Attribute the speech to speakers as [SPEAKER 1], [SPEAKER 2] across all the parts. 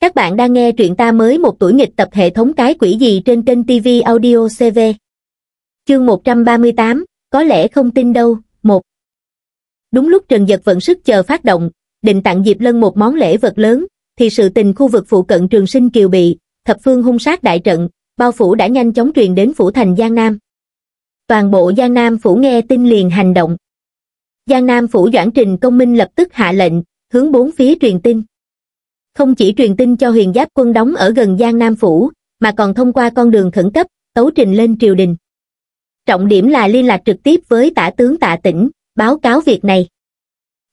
[SPEAKER 1] Các bạn đang nghe truyện ta mới một tuổi nghịch tập hệ thống cái quỷ gì trên kênh TV Audio CV. Chương 138, có lẽ không tin đâu, một Đúng lúc Trần Giật vận sức chờ phát động, định tặng Diệp Lân một món lễ vật lớn, thì sự tình khu vực phụ cận Trường Sinh Kiều bị, thập phương hung sát đại trận, bao phủ đã nhanh chóng truyền đến phủ thành Giang Nam. Toàn bộ Giang Nam phủ nghe tin liền hành động. Giang Nam phủ Doãn Trình Công Minh lập tức hạ lệnh, hướng bốn phía truyền tin không chỉ truyền tin cho huyền giáp quân đóng ở gần giang nam phủ mà còn thông qua con đường khẩn cấp tấu trình lên triều đình trọng điểm là liên lạc trực tiếp với tả tướng tạ tỉnh báo cáo việc này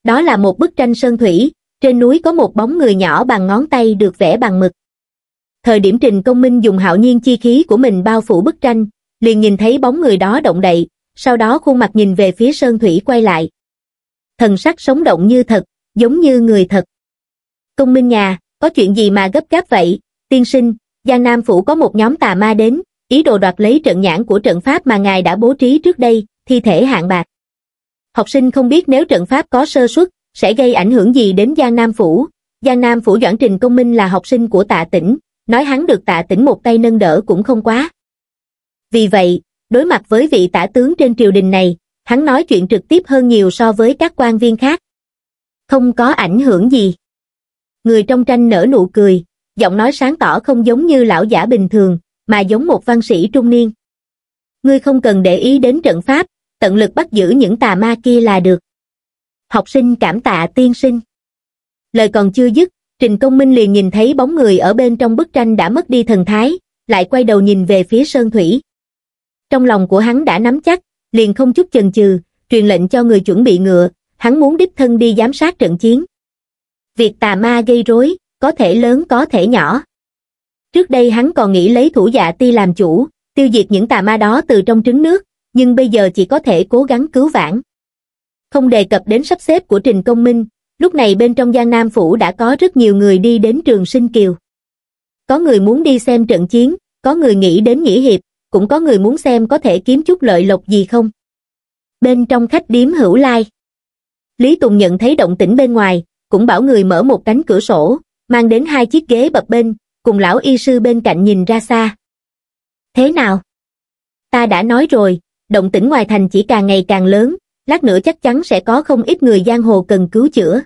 [SPEAKER 1] đó là một bức tranh sơn thủy trên núi có một bóng người nhỏ bằng ngón tay được vẽ bằng mực thời điểm trình công minh dùng hạo nhiên chi khí của mình bao phủ bức tranh liền nhìn thấy bóng người đó động đậy sau đó khuôn mặt nhìn về phía sơn thủy quay lại thần sắc sống động như thật giống như người thật công minh nhà, có chuyện gì mà gấp gáp vậy, tiên sinh, Giang Nam Phủ có một nhóm tà ma đến, ý đồ đoạt lấy trận nhãn của trận pháp mà ngài đã bố trí trước đây, thi thể hạng bạc. Học sinh không biết nếu trận pháp có sơ suất, sẽ gây ảnh hưởng gì đến Giang Nam Phủ. Giang Nam Phủ Doãn Trình Công Minh là học sinh của tạ tỉnh, nói hắn được tạ tỉnh một tay nâng đỡ cũng không quá. Vì vậy, đối mặt với vị tả tướng trên triều đình này, hắn nói chuyện trực tiếp hơn nhiều so với các quan viên khác. Không có ảnh hưởng gì người trong tranh nở nụ cười, giọng nói sáng tỏ không giống như lão giả bình thường, mà giống một văn sĩ trung niên. Ngươi không cần để ý đến trận pháp, tận lực bắt giữ những tà ma kia là được. Học sinh cảm tạ tiên sinh. Lời còn chưa dứt, Trình Công Minh liền nhìn thấy bóng người ở bên trong bức tranh đã mất đi thần thái, lại quay đầu nhìn về phía Sơn Thủy. Trong lòng của hắn đã nắm chắc, liền không chút chần chừ, truyền lệnh cho người chuẩn bị ngựa, hắn muốn đích thân đi giám sát trận chiến việc tà ma gây rối có thể lớn có thể nhỏ trước đây hắn còn nghĩ lấy thủ dạ ti làm chủ tiêu diệt những tà ma đó từ trong trứng nước nhưng bây giờ chỉ có thể cố gắng cứu vãn không đề cập đến sắp xếp của trình công minh lúc này bên trong giang nam phủ đã có rất nhiều người đi đến trường sinh kiều có người muốn đi xem trận chiến có người nghĩ đến nghỉ hiệp cũng có người muốn xem có thể kiếm chút lợi lộc gì không bên trong khách điếm hữu lai Lý Tùng nhận thấy động tĩnh bên ngoài, cũng bảo người mở một cánh cửa sổ, mang đến hai chiếc ghế bập bên, cùng lão y sư bên cạnh nhìn ra xa. Thế nào? Ta đã nói rồi, động tĩnh ngoài thành chỉ càng ngày càng lớn, lát nữa chắc chắn sẽ có không ít người giang hồ cần cứu chữa.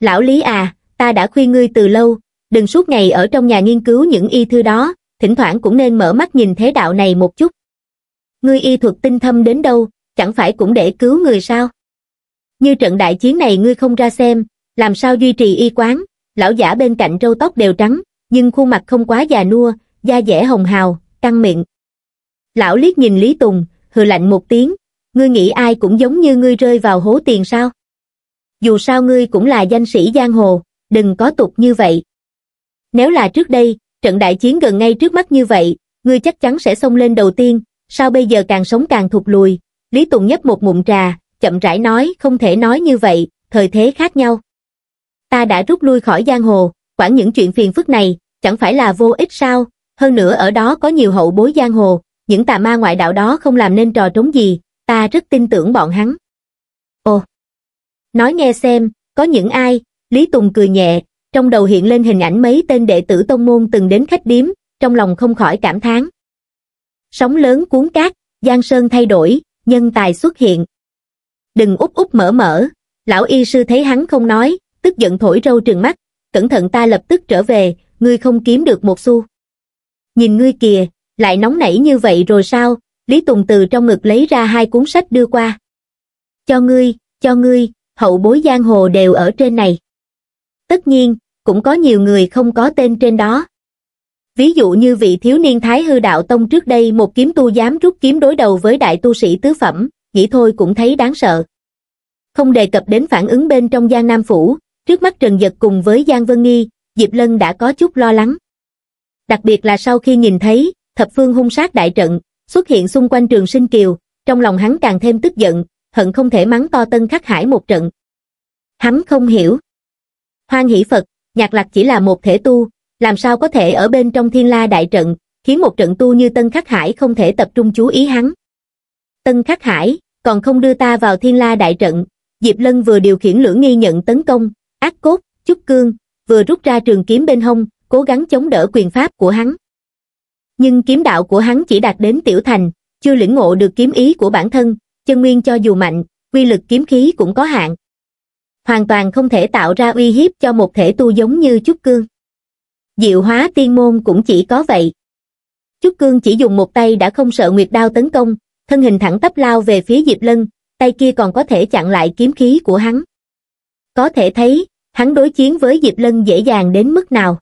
[SPEAKER 1] Lão Lý à, ta đã khuyên ngươi từ lâu, đừng suốt ngày ở trong nhà nghiên cứu những y thư đó, thỉnh thoảng cũng nên mở mắt nhìn thế đạo này một chút. Ngươi y thuật tinh thâm đến đâu, chẳng phải cũng để cứu người sao? Như trận đại chiến này ngươi không ra xem, làm sao duy trì y quán, lão giả bên cạnh râu tóc đều trắng, nhưng khuôn mặt không quá già nua, da dẻ hồng hào, căng miệng. Lão liếc nhìn Lý Tùng, hừ lạnh một tiếng, ngươi nghĩ ai cũng giống như ngươi rơi vào hố tiền sao? Dù sao ngươi cũng là danh sĩ giang hồ, đừng có tục như vậy. Nếu là trước đây, trận đại chiến gần ngay trước mắt như vậy, ngươi chắc chắn sẽ xông lên đầu tiên, sao bây giờ càng sống càng thụt lùi. Lý Tùng nhấp một mụn trà, chậm rãi nói, không thể nói như vậy, thời thế khác nhau ta đã rút lui khỏi giang hồ, quản những chuyện phiền phức này, chẳng phải là vô ích sao, hơn nữa ở đó có nhiều hậu bối giang hồ, những tà ma ngoại đạo đó không làm nên trò trống gì, ta rất tin tưởng bọn hắn. Ồ! Nói nghe xem, có những ai, Lý Tùng cười nhẹ, trong đầu hiện lên hình ảnh mấy tên đệ tử tông môn từng đến khách điếm, trong lòng không khỏi cảm thán. Sóng lớn cuốn cát, Giang Sơn thay đổi, nhân tài xuất hiện. Đừng úp úp mở mở, lão y sư thấy hắn không nói, tức giận thổi râu trừng mắt, cẩn thận ta lập tức trở về, ngươi không kiếm được một xu. Nhìn ngươi kìa, lại nóng nảy như vậy rồi sao, Lý Tùng từ trong ngực lấy ra hai cuốn sách đưa qua. Cho ngươi, cho ngươi, hậu bối giang hồ đều ở trên này. Tất nhiên, cũng có nhiều người không có tên trên đó. Ví dụ như vị thiếu niên Thái Hư Đạo Tông trước đây một kiếm tu dám rút kiếm đối đầu với đại tu sĩ tứ phẩm, nghĩ thôi cũng thấy đáng sợ. Không đề cập đến phản ứng bên trong Giang Nam Phủ, trước mắt Trần Giật cùng với Giang Vân Nghi, Diệp Lân đã có chút lo lắng. Đặc biệt là sau khi nhìn thấy, thập phương hung sát đại trận, xuất hiện xung quanh trường sinh kiều, trong lòng hắn càng thêm tức giận, hận không thể mắng to tân khắc hải một trận. Hắn không hiểu. Hoan hỷ Phật, nhạc lạc chỉ là một thể tu, làm sao có thể ở bên trong thiên la đại trận, khiến một trận tu như tân khắc hải không thể tập trung chú ý hắn. Tân khắc hải, còn không đưa ta vào thiên la đại trận, Diệp Lân vừa điều khiển lưỡng nghi nhận tấn công, ác cốt chút cương vừa rút ra trường kiếm bên hông cố gắng chống đỡ quyền pháp của hắn nhưng kiếm đạo của hắn chỉ đạt đến tiểu thành chưa lĩnh ngộ được kiếm ý của bản thân chân nguyên cho dù mạnh quy lực kiếm khí cũng có hạn hoàn toàn không thể tạo ra uy hiếp cho một thể tu giống như chút cương diệu hóa tiên môn cũng chỉ có vậy Chút cương chỉ dùng một tay đã không sợ nguyệt đao tấn công thân hình thẳng tắp lao về phía diệp lân tay kia còn có thể chặn lại kiếm khí của hắn có thể thấy hắn đối chiến với Diệp Lân dễ dàng đến mức nào.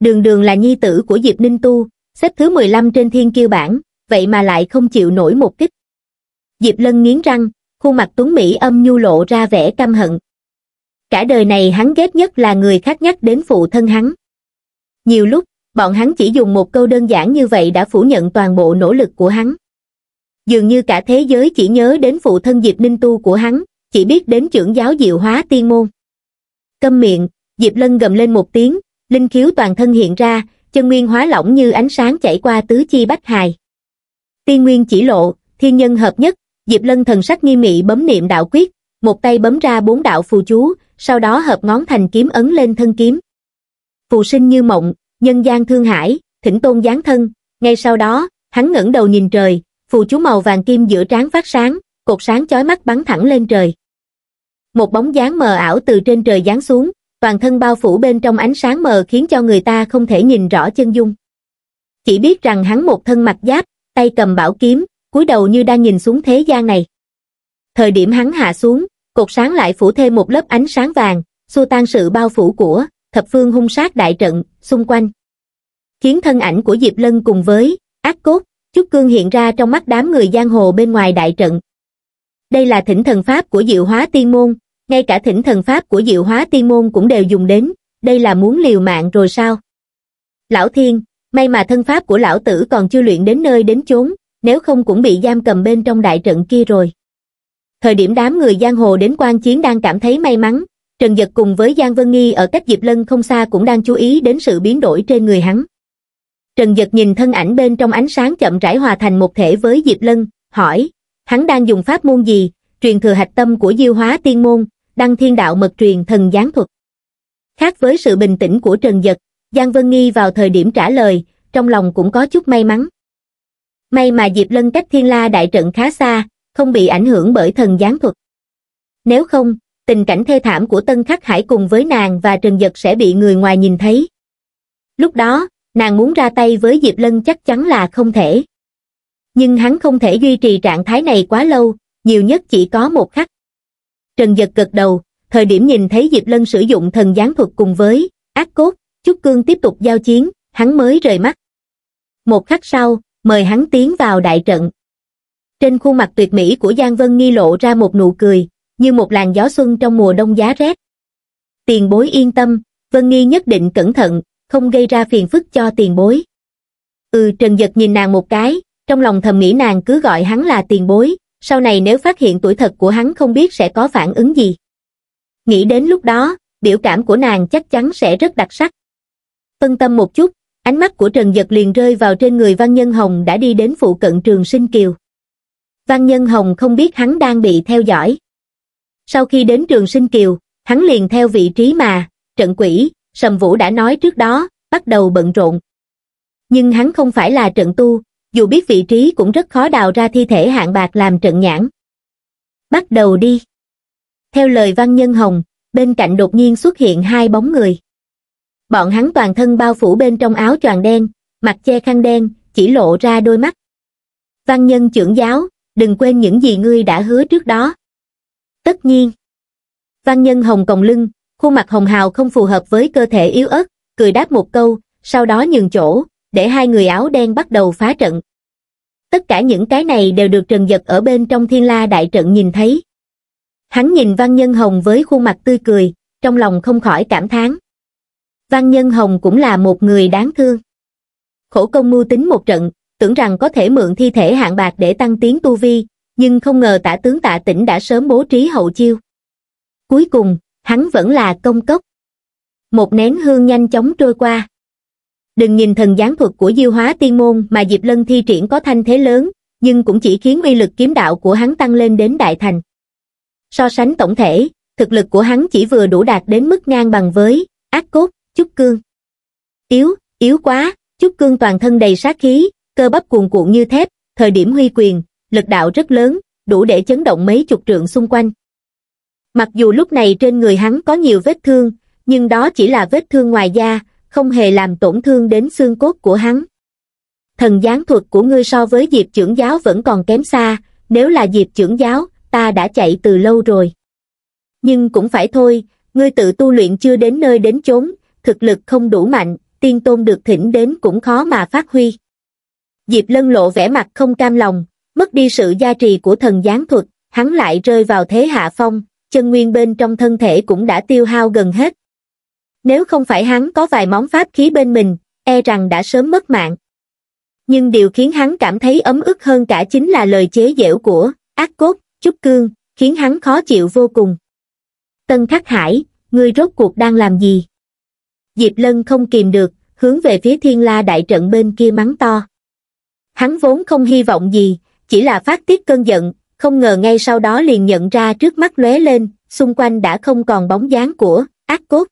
[SPEAKER 1] Đường đường là nhi tử của Diệp Ninh Tu, xếp thứ 15 trên thiên kiêu bảng, vậy mà lại không chịu nổi một kích. Diệp Lân nghiến răng, khuôn mặt tuấn Mỹ âm nhu lộ ra vẻ căm hận. Cả đời này hắn ghét nhất là người khác nhắc đến phụ thân hắn. Nhiều lúc, bọn hắn chỉ dùng một câu đơn giản như vậy đã phủ nhận toàn bộ nỗ lực của hắn. Dường như cả thế giới chỉ nhớ đến phụ thân Diệp Ninh Tu của hắn, chỉ biết đến trưởng giáo diệu hóa tiên môn câm miệng diệp lân gầm lên một tiếng linh khiếu toàn thân hiện ra chân nguyên hóa lỏng như ánh sáng chảy qua tứ chi bách hài tiên nguyên chỉ lộ thiên nhân hợp nhất diệp lân thần sắc nghi mị bấm niệm đạo quyết một tay bấm ra bốn đạo phù chú sau đó hợp ngón thành kiếm ấn lên thân kiếm phù sinh như mộng nhân gian thương hải thỉnh tôn giáng thân ngay sau đó hắn ngẩng đầu nhìn trời phù chú màu vàng kim giữa trán phát sáng cột sáng chói mắt bắn thẳng lên trời một bóng dáng mờ ảo từ trên trời giáng xuống, toàn thân bao phủ bên trong ánh sáng mờ khiến cho người ta không thể nhìn rõ chân dung. Chỉ biết rằng hắn một thân mặt giáp, tay cầm bảo kiếm, cúi đầu như đang nhìn xuống thế gian này. Thời điểm hắn hạ xuống, cột sáng lại phủ thêm một lớp ánh sáng vàng, xua tan sự bao phủ của thập phương hung sát đại trận xung quanh. Khiến thân ảnh của Diệp Lân cùng với ác cốt, chút cương hiện ra trong mắt đám người giang hồ bên ngoài đại trận. Đây là thỉnh thần pháp của Diệu Hóa Tiên môn, ngay cả thỉnh thần pháp của diệu hóa tiên môn cũng đều dùng đến, đây là muốn liều mạng rồi sao? Lão Thiên, may mà thân pháp của lão tử còn chưa luyện đến nơi đến chốn, nếu không cũng bị giam cầm bên trong đại trận kia rồi. Thời điểm đám người giang hồ đến quan chiến đang cảm thấy may mắn, Trần Giật cùng với Giang Vân Nghi ở cách Diệp Lân không xa cũng đang chú ý đến sự biến đổi trên người hắn. Trần Giật nhìn thân ảnh bên trong ánh sáng chậm rãi hòa thành một thể với Diệp Lân, hỏi, hắn đang dùng pháp môn gì, truyền thừa hạch tâm của diêu hóa tiên môn, đăng thiên đạo mật truyền thần gián thuật. Khác với sự bình tĩnh của Trần Dật, Giang Vân Nghi vào thời điểm trả lời, trong lòng cũng có chút may mắn. May mà Diệp Lân cách thiên la đại trận khá xa, không bị ảnh hưởng bởi thần gián thuật. Nếu không, tình cảnh thê thảm của Tân Khắc Hải cùng với nàng và Trần Dật sẽ bị người ngoài nhìn thấy. Lúc đó, nàng muốn ra tay với Diệp Lân chắc chắn là không thể. Nhưng hắn không thể duy trì trạng thái này quá lâu, nhiều nhất chỉ có một khắc. Trần Giật gật đầu, thời điểm nhìn thấy Diệp Lân sử dụng thần gián thuật cùng với ác cốt, Chúc Cương tiếp tục giao chiến, hắn mới rời mắt. Một khắc sau, mời hắn tiến vào đại trận. Trên khuôn mặt tuyệt mỹ của Giang Vân Nghi lộ ra một nụ cười, như một làn gió xuân trong mùa đông giá rét. Tiền bối yên tâm, Vân Nghi nhất định cẩn thận, không gây ra phiền phức cho tiền bối. Ừ Trần Giật nhìn nàng một cái, trong lòng thầm nghĩ nàng cứ gọi hắn là tiền bối, sau này nếu phát hiện tuổi thật của hắn không biết sẽ có phản ứng gì. Nghĩ đến lúc đó, biểu cảm của nàng chắc chắn sẽ rất đặc sắc. Phân tâm một chút, ánh mắt của Trần Giật liền rơi vào trên người Văn Nhân Hồng đã đi đến phụ cận trường sinh kiều. Văn Nhân Hồng không biết hắn đang bị theo dõi. Sau khi đến trường sinh kiều, hắn liền theo vị trí mà, trận quỷ, sầm vũ đã nói trước đó, bắt đầu bận rộn. Nhưng hắn không phải là trận tu, dù biết vị trí cũng rất khó đào ra thi thể hạng bạc làm trận nhãn. Bắt đầu đi. Theo lời văn nhân hồng, bên cạnh đột nhiên xuất hiện hai bóng người. Bọn hắn toàn thân bao phủ bên trong áo choàng đen, mặt che khăn đen, chỉ lộ ra đôi mắt. Văn nhân trưởng giáo, đừng quên những gì ngươi đã hứa trước đó. Tất nhiên. Văn nhân hồng còng lưng, khuôn mặt hồng hào không phù hợp với cơ thể yếu ớt, cười đáp một câu, sau đó nhường chỗ, để hai người áo đen bắt đầu phá trận. Tất cả những cái này đều được Trần Giật ở bên trong thiên la đại trận nhìn thấy. Hắn nhìn Văn Nhân Hồng với khuôn mặt tươi cười, trong lòng không khỏi cảm thán. Văn Nhân Hồng cũng là một người đáng thương. Khổ công mưu tính một trận, tưởng rằng có thể mượn thi thể hạng bạc để tăng tiến tu vi, nhưng không ngờ tả tướng tạ tỉnh đã sớm bố trí hậu chiêu. Cuối cùng, hắn vẫn là công cốc. Một nén hương nhanh chóng trôi qua đừng nhìn thần gián thuật của diêu hóa tiên môn mà diệp lân thi triển có thanh thế lớn nhưng cũng chỉ khiến uy lực kiếm đạo của hắn tăng lên đến đại thành so sánh tổng thể thực lực của hắn chỉ vừa đủ đạt đến mức ngang bằng với ác cốt chút cương yếu yếu quá chút cương toàn thân đầy sát khí cơ bắp cuồn cuộn như thép thời điểm huy quyền lực đạo rất lớn đủ để chấn động mấy chục trượng xung quanh mặc dù lúc này trên người hắn có nhiều vết thương nhưng đó chỉ là vết thương ngoài da không hề làm tổn thương đến xương cốt của hắn. Thần gián thuật của ngươi so với Diệp trưởng giáo vẫn còn kém xa, nếu là Diệp trưởng giáo, ta đã chạy từ lâu rồi. Nhưng cũng phải thôi, ngươi tự tu luyện chưa đến nơi đến chốn, thực lực không đủ mạnh, tiên tôn được thỉnh đến cũng khó mà phát huy. Diệp lân lộ vẻ mặt không cam lòng, mất đi sự gia trì của thần gián thuật, hắn lại rơi vào thế hạ phong, chân nguyên bên trong thân thể cũng đã tiêu hao gần hết, nếu không phải hắn có vài món pháp khí bên mình, e rằng đã sớm mất mạng. Nhưng điều khiến hắn cảm thấy ấm ức hơn cả chính là lời chế giễu của ác cốt, trúc cương, khiến hắn khó chịu vô cùng. Tân Khắc Hải, ngươi rốt cuộc đang làm gì? Diệp Lân không kìm được, hướng về phía thiên la đại trận bên kia mắng to. Hắn vốn không hy vọng gì, chỉ là phát tiết cơn giận, không ngờ ngay sau đó liền nhận ra trước mắt lóe lên, xung quanh đã không còn bóng dáng của ác cốt,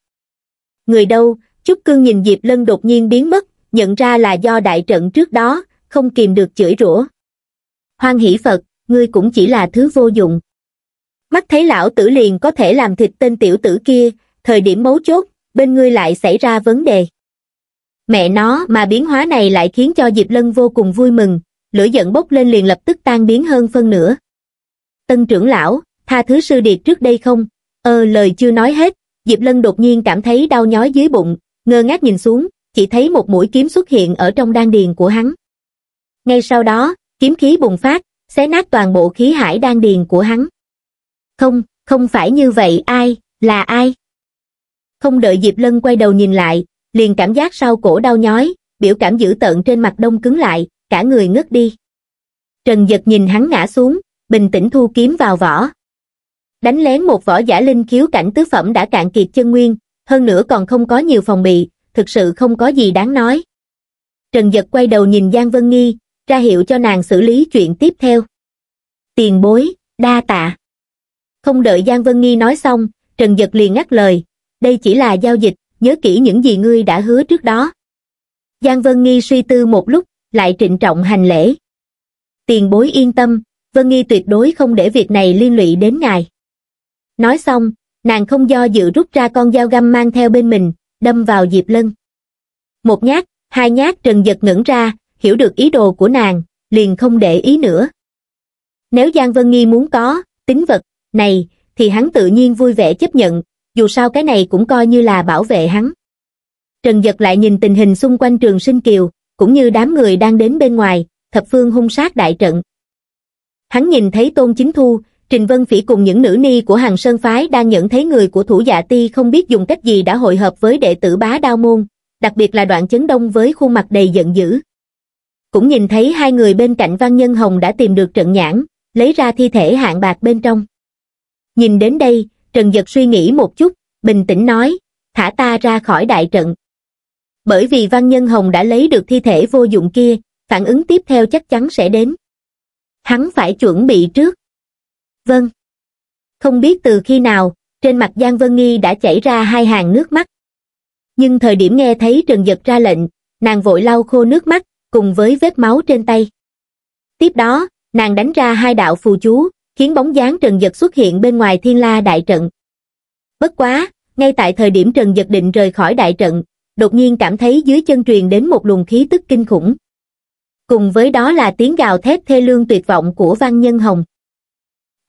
[SPEAKER 1] người đâu chúc cương nhìn diệp lân đột nhiên biến mất nhận ra là do đại trận trước đó không kìm được chửi rủa hoan hỷ phật ngươi cũng chỉ là thứ vô dụng mắt thấy lão tử liền có thể làm thịt tên tiểu tử kia thời điểm mấu chốt bên ngươi lại xảy ra vấn đề mẹ nó mà biến hóa này lại khiến cho diệp lân vô cùng vui mừng lửa giận bốc lên liền lập tức tan biến hơn phân nửa tân trưởng lão tha thứ sư điệt trước đây không ờ lời chưa nói hết Diệp Lân đột nhiên cảm thấy đau nhói dưới bụng, ngơ ngác nhìn xuống, chỉ thấy một mũi kiếm xuất hiện ở trong đan điền của hắn. Ngay sau đó, kiếm khí bùng phát, xé nát toàn bộ khí hải đan điền của hắn. Không, không phải như vậy ai, là ai? Không đợi Diệp Lân quay đầu nhìn lại, liền cảm giác sau cổ đau nhói, biểu cảm dữ tợn trên mặt đông cứng lại, cả người ngất đi. Trần giật nhìn hắn ngã xuống, bình tĩnh thu kiếm vào vỏ, đánh lén một võ giả linh khiếu cảnh tứ phẩm đã cạn kiệt chân nguyên, hơn nữa còn không có nhiều phòng bị, thực sự không có gì đáng nói. Trần Giật quay đầu nhìn Giang Vân Nghi, ra hiệu cho nàng xử lý chuyện tiếp theo. Tiền bối, đa tạ. Không đợi Giang Vân Nghi nói xong, Trần Giật liền ngắt lời, đây chỉ là giao dịch, nhớ kỹ những gì ngươi đã hứa trước đó. Giang Vân Nghi suy tư một lúc, lại trịnh trọng hành lễ. Tiền bối yên tâm, Vân Nghi tuyệt đối không để việc này liên lụy đến ngài. Nói xong, nàng không do dự rút ra con dao găm mang theo bên mình, đâm vào Diệp Lân. Một nhát, hai nhát Trần Giật ngẩng ra, hiểu được ý đồ của nàng, liền không để ý nữa. Nếu Giang Vân Nghi muốn có, tính vật, này, thì hắn tự nhiên vui vẻ chấp nhận, dù sao cái này cũng coi như là bảo vệ hắn. Trần Giật lại nhìn tình hình xung quanh trường sinh kiều, cũng như đám người đang đến bên ngoài, thập phương hung sát đại trận. Hắn nhìn thấy Tôn Chính Thu, Trình Vân Phỉ cùng những nữ ni của hàng sơn phái đang nhận thấy người của thủ dạ ti không biết dùng cách gì đã hội hợp với đệ tử bá đao môn, đặc biệt là đoạn chấn đông với khuôn mặt đầy giận dữ. Cũng nhìn thấy hai người bên cạnh Văn Nhân Hồng đã tìm được trận nhãn, lấy ra thi thể hạng bạc bên trong. Nhìn đến đây, Trần Giật suy nghĩ một chút, bình tĩnh nói, thả ta ra khỏi đại trận. Bởi vì Văn Nhân Hồng đã lấy được thi thể vô dụng kia, phản ứng tiếp theo chắc chắn sẽ đến. Hắn phải chuẩn bị trước. Vâng. Không biết từ khi nào, trên mặt Giang Vân Nghi đã chảy ra hai hàng nước mắt. Nhưng thời điểm nghe thấy Trần Giật ra lệnh, nàng vội lau khô nước mắt, cùng với vết máu trên tay. Tiếp đó, nàng đánh ra hai đạo phù chú, khiến bóng dáng Trần Giật xuất hiện bên ngoài thiên la đại trận. Bất quá, ngay tại thời điểm Trần Giật định rời khỏi đại trận, đột nhiên cảm thấy dưới chân truyền đến một luồng khí tức kinh khủng. Cùng với đó là tiếng gào thét thê lương tuyệt vọng của Văn Nhân Hồng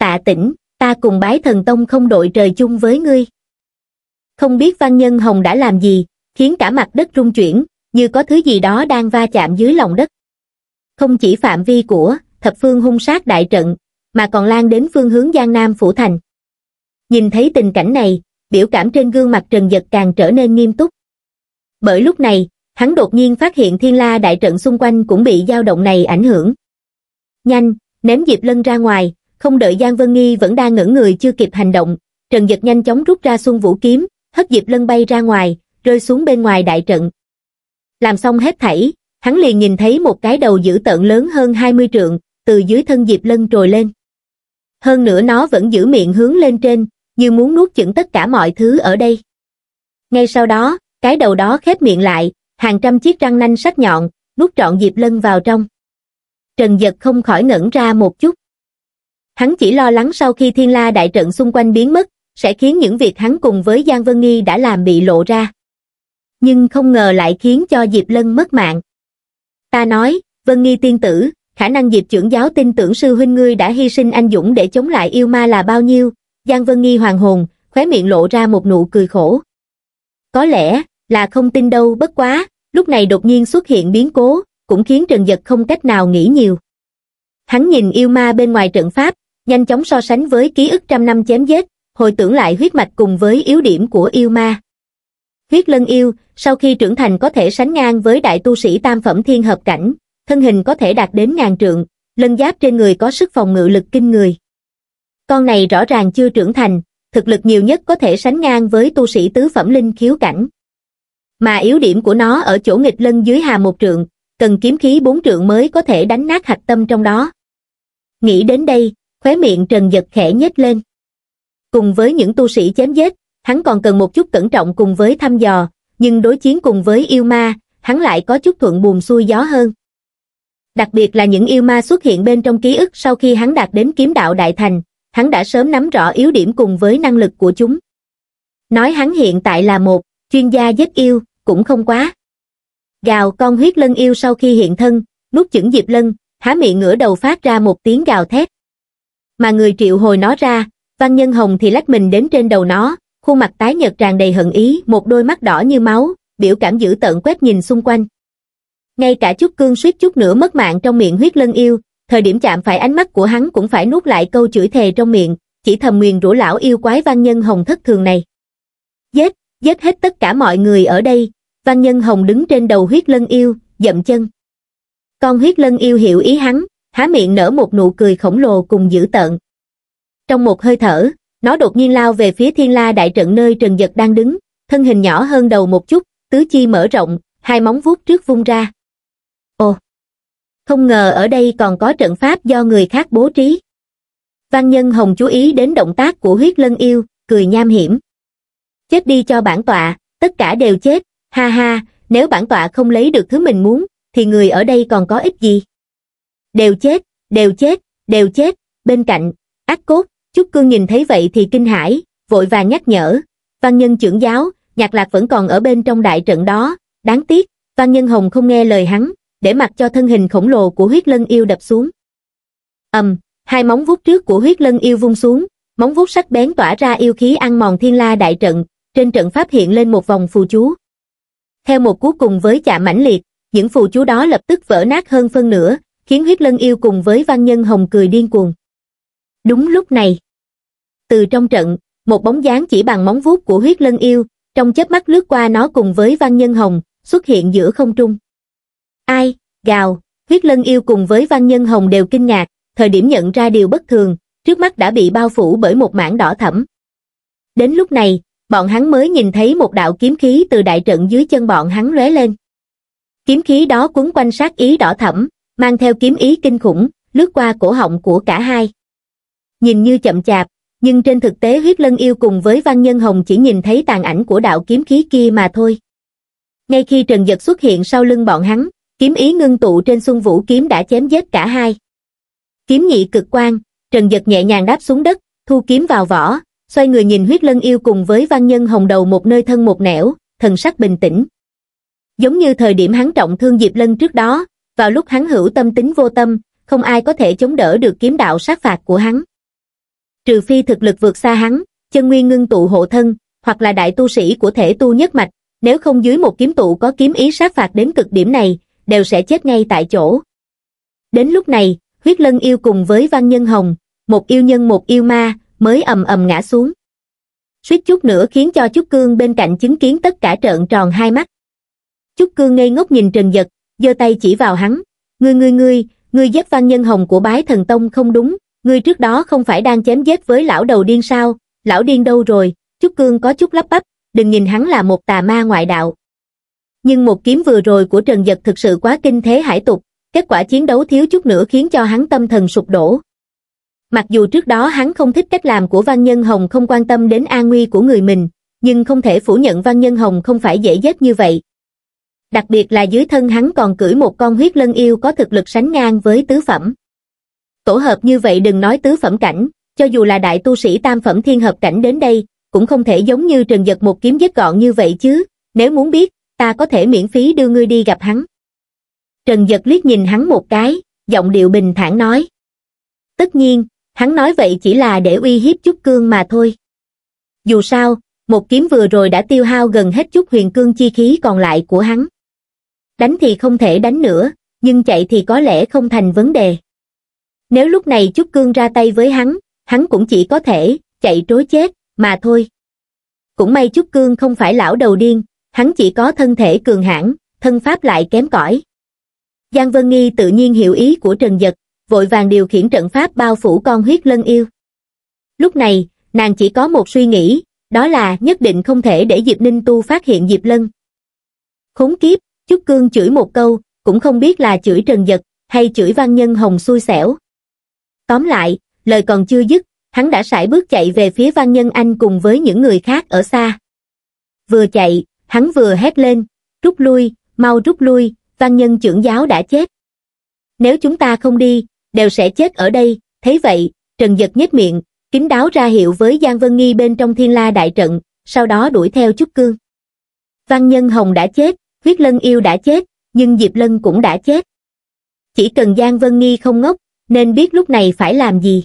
[SPEAKER 1] tạ tỉnh, ta cùng bái thần tông không đội trời chung với ngươi. Không biết văn nhân hồng đã làm gì, khiến cả mặt đất rung chuyển, như có thứ gì đó đang va chạm dưới lòng đất. Không chỉ phạm vi của thập phương hung sát đại trận, mà còn lan đến phương hướng Giang Nam Phủ Thành. Nhìn thấy tình cảnh này, biểu cảm trên gương mặt Trần Giật càng trở nên nghiêm túc. Bởi lúc này, hắn đột nhiên phát hiện thiên la đại trận xung quanh cũng bị dao động này ảnh hưởng. Nhanh, ném Diệp Lân ra ngoài, không đợi Giang Vân Nghi vẫn đang ngẩn người chưa kịp hành động, Trần Dật nhanh chóng rút ra xuân vũ kiếm, hất Diệp Lân bay ra ngoài, rơi xuống bên ngoài đại trận. Làm xong hết thảy, hắn liền nhìn thấy một cái đầu dữ tợn lớn hơn 20 trượng, từ dưới thân Diệp Lân trồi lên. Hơn nữa nó vẫn giữ miệng hướng lên trên, như muốn nuốt chửng tất cả mọi thứ ở đây. Ngay sau đó, cái đầu đó khép miệng lại, hàng trăm chiếc răng nanh sắc nhọn, nuốt trọn Diệp Lân vào trong. Trần Dật không khỏi ngẩn ra một chút. Hắn chỉ lo lắng sau khi thiên la đại trận xung quanh biến mất, sẽ khiến những việc hắn cùng với Giang Vân Nghi đã làm bị lộ ra. Nhưng không ngờ lại khiến cho Diệp Lân mất mạng. Ta nói, Vân Nghi tiên tử, khả năng Diệp trưởng giáo tin tưởng sư huynh ngươi đã hy sinh anh Dũng để chống lại yêu ma là bao nhiêu, Giang Vân Nghi hoàng hồn, khóe miệng lộ ra một nụ cười khổ. Có lẽ, là không tin đâu bất quá, lúc này đột nhiên xuất hiện biến cố, cũng khiến Trần Giật không cách nào nghĩ nhiều. Hắn nhìn yêu ma bên ngoài trận pháp, nhanh chóng so sánh với ký ức trăm năm chém giết, hồi tưởng lại huyết mạch cùng với yếu điểm của yêu ma. Huyết lân yêu, sau khi trưởng thành có thể sánh ngang với đại tu sĩ tam phẩm thiên hợp cảnh, thân hình có thể đạt đến ngàn trượng, lân giáp trên người có sức phòng ngự lực kinh người. Con này rõ ràng chưa trưởng thành, thực lực nhiều nhất có thể sánh ngang với tu sĩ tứ phẩm linh khiếu cảnh. Mà yếu điểm của nó ở chỗ nghịch lân dưới hà một trượng, cần kiếm khí bốn trượng mới có thể đánh nát hạch tâm trong đó. Nghĩ đến đây, khóe miệng trần giật khẽ nhếch lên. Cùng với những tu sĩ chém giết, hắn còn cần một chút cẩn trọng cùng với thăm dò, nhưng đối chiến cùng với yêu ma, hắn lại có chút thuận buồm xuôi gió hơn. Đặc biệt là những yêu ma xuất hiện bên trong ký ức sau khi hắn đạt đến kiếm đạo đại thành, hắn đã sớm nắm rõ yếu điểm cùng với năng lực của chúng. Nói hắn hiện tại là một chuyên gia giết yêu, cũng không quá. Gào con huyết lân yêu sau khi hiện thân, nút chửng diệp lân, há miệng ngửa đầu phát ra một tiếng gào thét mà người triệu hồi nó ra, văn nhân hồng thì lách mình đến trên đầu nó, khuôn mặt tái nhợt tràn đầy hận ý, một đôi mắt đỏ như máu, biểu cảm dữ tợn quét nhìn xung quanh. Ngay cả chút cương suýt chút nữa mất mạng trong miệng huyết lân yêu, thời điểm chạm phải ánh mắt của hắn cũng phải nuốt lại câu chửi thề trong miệng, chỉ thầm nguyền rủa lão yêu quái văn nhân hồng thất thường này. Giết, giết hết tất cả mọi người ở đây, văn nhân hồng đứng trên đầu huyết lân yêu, dậm chân. Con huyết lân yêu hiểu ý hắn, há miệng nở một nụ cười khổng lồ cùng dữ tợn. Trong một hơi thở, nó đột nhiên lao về phía thiên la đại trận nơi Trần Giật đang đứng, thân hình nhỏ hơn đầu một chút, tứ chi mở rộng, hai móng vuốt trước vung ra. Ồ! Không ngờ ở đây còn có trận pháp do người khác bố trí. Văn Nhân Hồng chú ý đến động tác của huyết lân yêu, cười nham hiểm. Chết đi cho bản tọa, tất cả đều chết, ha ha, nếu bản tọa không lấy được thứ mình muốn, thì người ở đây còn có ích gì? đều chết, đều chết, đều chết, bên cạnh, ác cốt, Trúc Cương nhìn thấy vậy thì kinh hãi, vội vàng nhắc nhở, văn nhân trưởng giáo, nhạc lạc vẫn còn ở bên trong đại trận đó, đáng tiếc, văn nhân hồng không nghe lời hắn, để mặc cho thân hình khổng lồ của huyết lân yêu đập xuống. ầm, hai móng vuốt trước của huyết lân yêu vung xuống, móng vuốt sắc bén tỏa ra yêu khí ăn mòn thiên la đại trận, trên trận pháp hiện lên một vòng phù chú. Theo một cú cùng với chạm mãnh liệt, những phù chú đó lập tức vỡ nát hơn phân nửa, khiến huyết lân yêu cùng với văn nhân hồng cười điên cuồng. Đúng lúc này, từ trong trận, một bóng dáng chỉ bằng móng vuốt của huyết lân yêu, trong chớp mắt lướt qua nó cùng với văn nhân hồng, xuất hiện giữa không trung. Ai, gào, huyết lân yêu cùng với văn nhân hồng đều kinh ngạc, thời điểm nhận ra điều bất thường, trước mắt đã bị bao phủ bởi một mảng đỏ thẫm. Đến lúc này, bọn hắn mới nhìn thấy một đạo kiếm khí từ đại trận dưới chân bọn hắn lóe lên. Kiếm khí đó quấn quanh sát ý đỏ thẫm, mang theo kiếm ý kinh khủng lướt qua cổ họng của cả hai nhìn như chậm chạp nhưng trên thực tế huyết lân yêu cùng với văn nhân hồng chỉ nhìn thấy tàn ảnh của đạo kiếm khí kia mà thôi ngay khi trần giật xuất hiện sau lưng bọn hắn kiếm ý ngưng tụ trên xuân vũ kiếm đã chém giết cả hai kiếm nhị cực quan trần giật nhẹ nhàng đáp xuống đất thu kiếm vào vỏ xoay người nhìn huyết lân yêu cùng với văn nhân hồng đầu một nơi thân một nẻo thần sắc bình tĩnh giống như thời điểm hắn trọng thương diệp lân trước đó vào lúc hắn hữu tâm tính vô tâm, không ai có thể chống đỡ được kiếm đạo sát phạt của hắn. Trừ phi thực lực vượt xa hắn, chân nguyên ngưng tụ hộ thân, hoặc là đại tu sĩ của thể tu nhất mạch, nếu không dưới một kiếm tụ có kiếm ý sát phạt đến cực điểm này, đều sẽ chết ngay tại chỗ. Đến lúc này, huyết lân yêu cùng với văn nhân hồng, một yêu nhân một yêu ma, mới ầm ầm ngã xuống. Suýt chút nữa khiến cho Trúc Cương bên cạnh chứng kiến tất cả trợn tròn hai mắt. Trúc Cương ngây ngốc nhìn Trần Giật, giơ tay chỉ vào hắn ngươi ngươi ngươi ngươi giết văn nhân hồng của bái thần tông không đúng ngươi trước đó không phải đang chém giết với lão đầu điên sao lão điên đâu rồi trúc cương có chút lắp bắp đừng nhìn hắn là một tà ma ngoại đạo nhưng một kiếm vừa rồi của trần giật thực sự quá kinh thế hải tục kết quả chiến đấu thiếu chút nữa khiến cho hắn tâm thần sụp đổ mặc dù trước đó hắn không thích cách làm của văn nhân hồng không quan tâm đến an nguy của người mình nhưng không thể phủ nhận văn nhân hồng không phải dễ giết như vậy đặc biệt là dưới thân hắn còn cưỡi một con huyết lân yêu có thực lực sánh ngang với tứ phẩm. Tổ hợp như vậy đừng nói tứ phẩm cảnh, cho dù là đại tu sĩ tam phẩm thiên hợp cảnh đến đây, cũng không thể giống như trần giật một kiếm giết gọn như vậy chứ, nếu muốn biết, ta có thể miễn phí đưa ngươi đi gặp hắn. Trần giật liếc nhìn hắn một cái, giọng điệu bình thản nói. Tất nhiên, hắn nói vậy chỉ là để uy hiếp chút cương mà thôi. Dù sao, một kiếm vừa rồi đã tiêu hao gần hết chút huyền cương chi khí còn lại của hắn đánh thì không thể đánh nữa, nhưng chạy thì có lẽ không thành vấn đề. Nếu lúc này Trúc Cương ra tay với hắn, hắn cũng chỉ có thể chạy trối chết, mà thôi. Cũng may Trúc Cương không phải lão đầu điên, hắn chỉ có thân thể cường hãn, thân pháp lại kém cỏi. Giang Vân Nghi tự nhiên hiểu ý của Trần Dật, vội vàng điều khiển trận pháp bao phủ con huyết lân yêu. Lúc này, nàng chỉ có một suy nghĩ, đó là nhất định không thể để Diệp Ninh Tu phát hiện Diệp Lân. Khốn kiếp, Chúc Cương chửi một câu, cũng không biết là chửi Trần Giật, hay chửi văn nhân hồng xui xẻo. Tóm lại, lời còn chưa dứt, hắn đã sải bước chạy về phía văn nhân anh cùng với những người khác ở xa. Vừa chạy, hắn vừa hét lên, rút lui, mau rút lui, văn nhân trưởng giáo đã chết. Nếu chúng ta không đi, đều sẽ chết ở đây, thế vậy, Trần Giật nhếch miệng, kín đáo ra hiệu với Giang Vân Nghi bên trong thiên la đại trận, sau đó đuổi theo Trúc Cương. Văn nhân Hồng đã chết, huyết lân yêu đã chết, nhưng Diệp Lân cũng đã chết. Chỉ cần Giang Vân Nghi không ngốc, nên biết lúc này phải làm gì.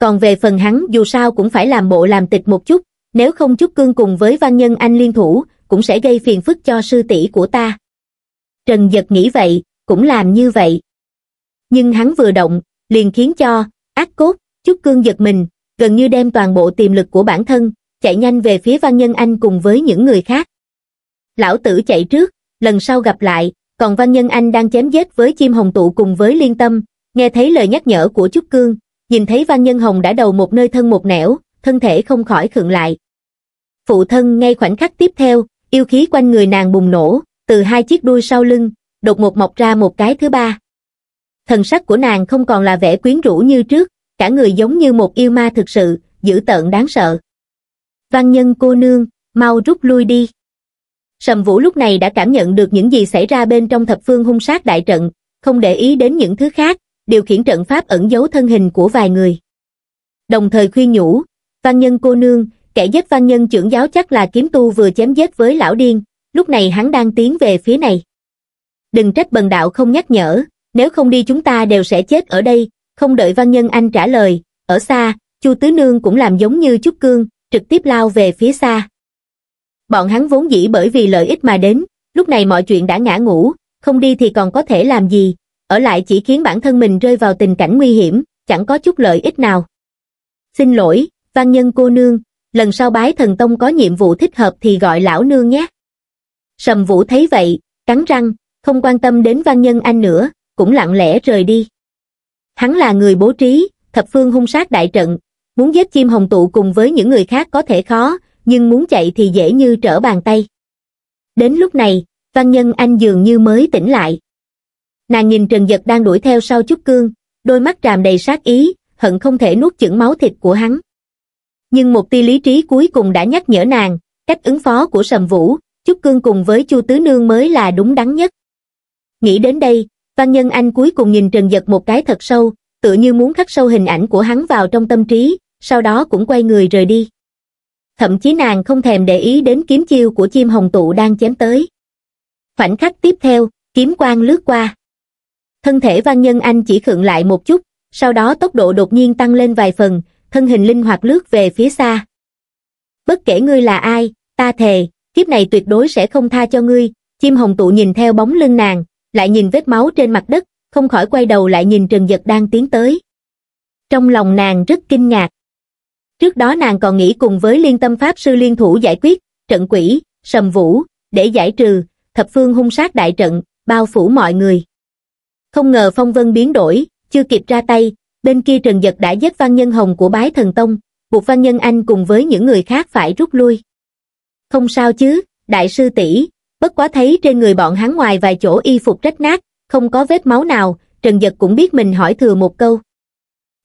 [SPEAKER 1] Còn về phần hắn dù sao cũng phải làm bộ làm tịch một chút, nếu không chút cương cùng với văn nhân anh liên thủ, cũng sẽ gây phiền phức cho sư tỷ của ta. Trần Giật nghĩ vậy, cũng làm như vậy. Nhưng hắn vừa động, liền khiến cho, ác cốt, chút cương giật mình, gần như đem toàn bộ tiềm lực của bản thân, chạy nhanh về phía văn nhân anh cùng với những người khác lão tử chạy trước, lần sau gặp lại, còn Văn Nhân Anh đang chém giết với chim hồng tụ cùng với liên tâm, nghe thấy lời nhắc nhở của Trúc Cương, nhìn thấy Văn Nhân Hồng đã đầu một nơi thân một nẻo, thân thể không khỏi khựng lại. Phụ thân ngay khoảnh khắc tiếp theo, yêu khí quanh người nàng bùng nổ, từ hai chiếc đuôi sau lưng, đột một mọc ra một cái thứ ba. Thần sắc của nàng không còn là vẻ quyến rũ như trước, cả người giống như một yêu ma thực sự, dữ tợn đáng sợ. Văn nhân cô nương, mau rút lui đi. Sầm Vũ lúc này đã cảm nhận được những gì xảy ra bên trong thập phương hung sát đại trận, không để ý đến những thứ khác, điều khiển trận pháp ẩn giấu thân hình của vài người. Đồng thời khuyên nhủ, văn nhân cô nương, kẻ giết văn nhân trưởng giáo chắc là kiếm tu vừa chém giết với lão điên, lúc này hắn đang tiến về phía này. Đừng trách bần đạo không nhắc nhở, nếu không đi chúng ta đều sẽ chết ở đây, không đợi văn nhân anh trả lời, ở xa, Chu Tứ Nương cũng làm giống như Trúc Cương, trực tiếp lao về phía xa. Bọn hắn vốn dĩ bởi vì lợi ích mà đến, lúc này mọi chuyện đã ngã ngủ, không đi thì còn có thể làm gì, ở lại chỉ khiến bản thân mình rơi vào tình cảnh nguy hiểm, chẳng có chút lợi ích nào. Xin lỗi, văn nhân cô nương, lần sau bái thần tông có nhiệm vụ thích hợp thì gọi lão nương nhé. Sầm vũ thấy vậy, cắn răng, không quan tâm đến văn nhân anh nữa, cũng lặng lẽ rời đi. Hắn là người bố trí, thập phương hung sát đại trận, muốn giết chim hồng tụ cùng với những người khác có thể khó, nhưng muốn chạy thì dễ như trở bàn tay. Đến lúc này, Văn Nhân Anh dường như mới tỉnh lại. Nàng nhìn Trần Giật đang đuổi theo sau chút cương, đôi mắt tràm đầy sát ý, hận không thể nuốt chửng máu thịt của hắn. Nhưng một tia lý trí cuối cùng đã nhắc nhở nàng, cách ứng phó của Sầm Vũ, Chúc Cương cùng với Chu Tứ Nương mới là đúng đắn nhất. Nghĩ đến đây, Văn Nhân Anh cuối cùng nhìn Trần Giật một cái thật sâu, tựa như muốn khắc sâu hình ảnh của hắn vào trong tâm trí, sau đó cũng quay người rời đi thậm chí nàng không thèm để ý đến kiếm chiêu của chim hồng tụ đang chém tới khoảnh khắc tiếp theo kiếm quang lướt qua thân thể văn nhân anh chỉ khựng lại một chút sau đó tốc độ đột nhiên tăng lên vài phần thân hình linh hoạt lướt về phía xa bất kể ngươi là ai ta thề kiếp này tuyệt đối sẽ không tha cho ngươi chim hồng tụ nhìn theo bóng lưng nàng lại nhìn vết máu trên mặt đất không khỏi quay đầu lại nhìn trần giật đang tiến tới trong lòng nàng rất kinh ngạc Trước đó nàng còn nghĩ cùng với liên tâm pháp sư liên thủ giải quyết, trận quỷ, sầm vũ, để giải trừ, thập phương hung sát đại trận, bao phủ mọi người. Không ngờ phong vân biến đổi, chưa kịp ra tay, bên kia Trần Giật đã giết Văn Nhân Hồng của Bái Thần Tông, buộc Văn Nhân Anh cùng với những người khác phải rút lui. Không sao chứ, đại sư tỷ bất quá thấy trên người bọn hắn ngoài vài chỗ y phục rách nát, không có vết máu nào, Trần Giật cũng biết mình hỏi thừa một câu.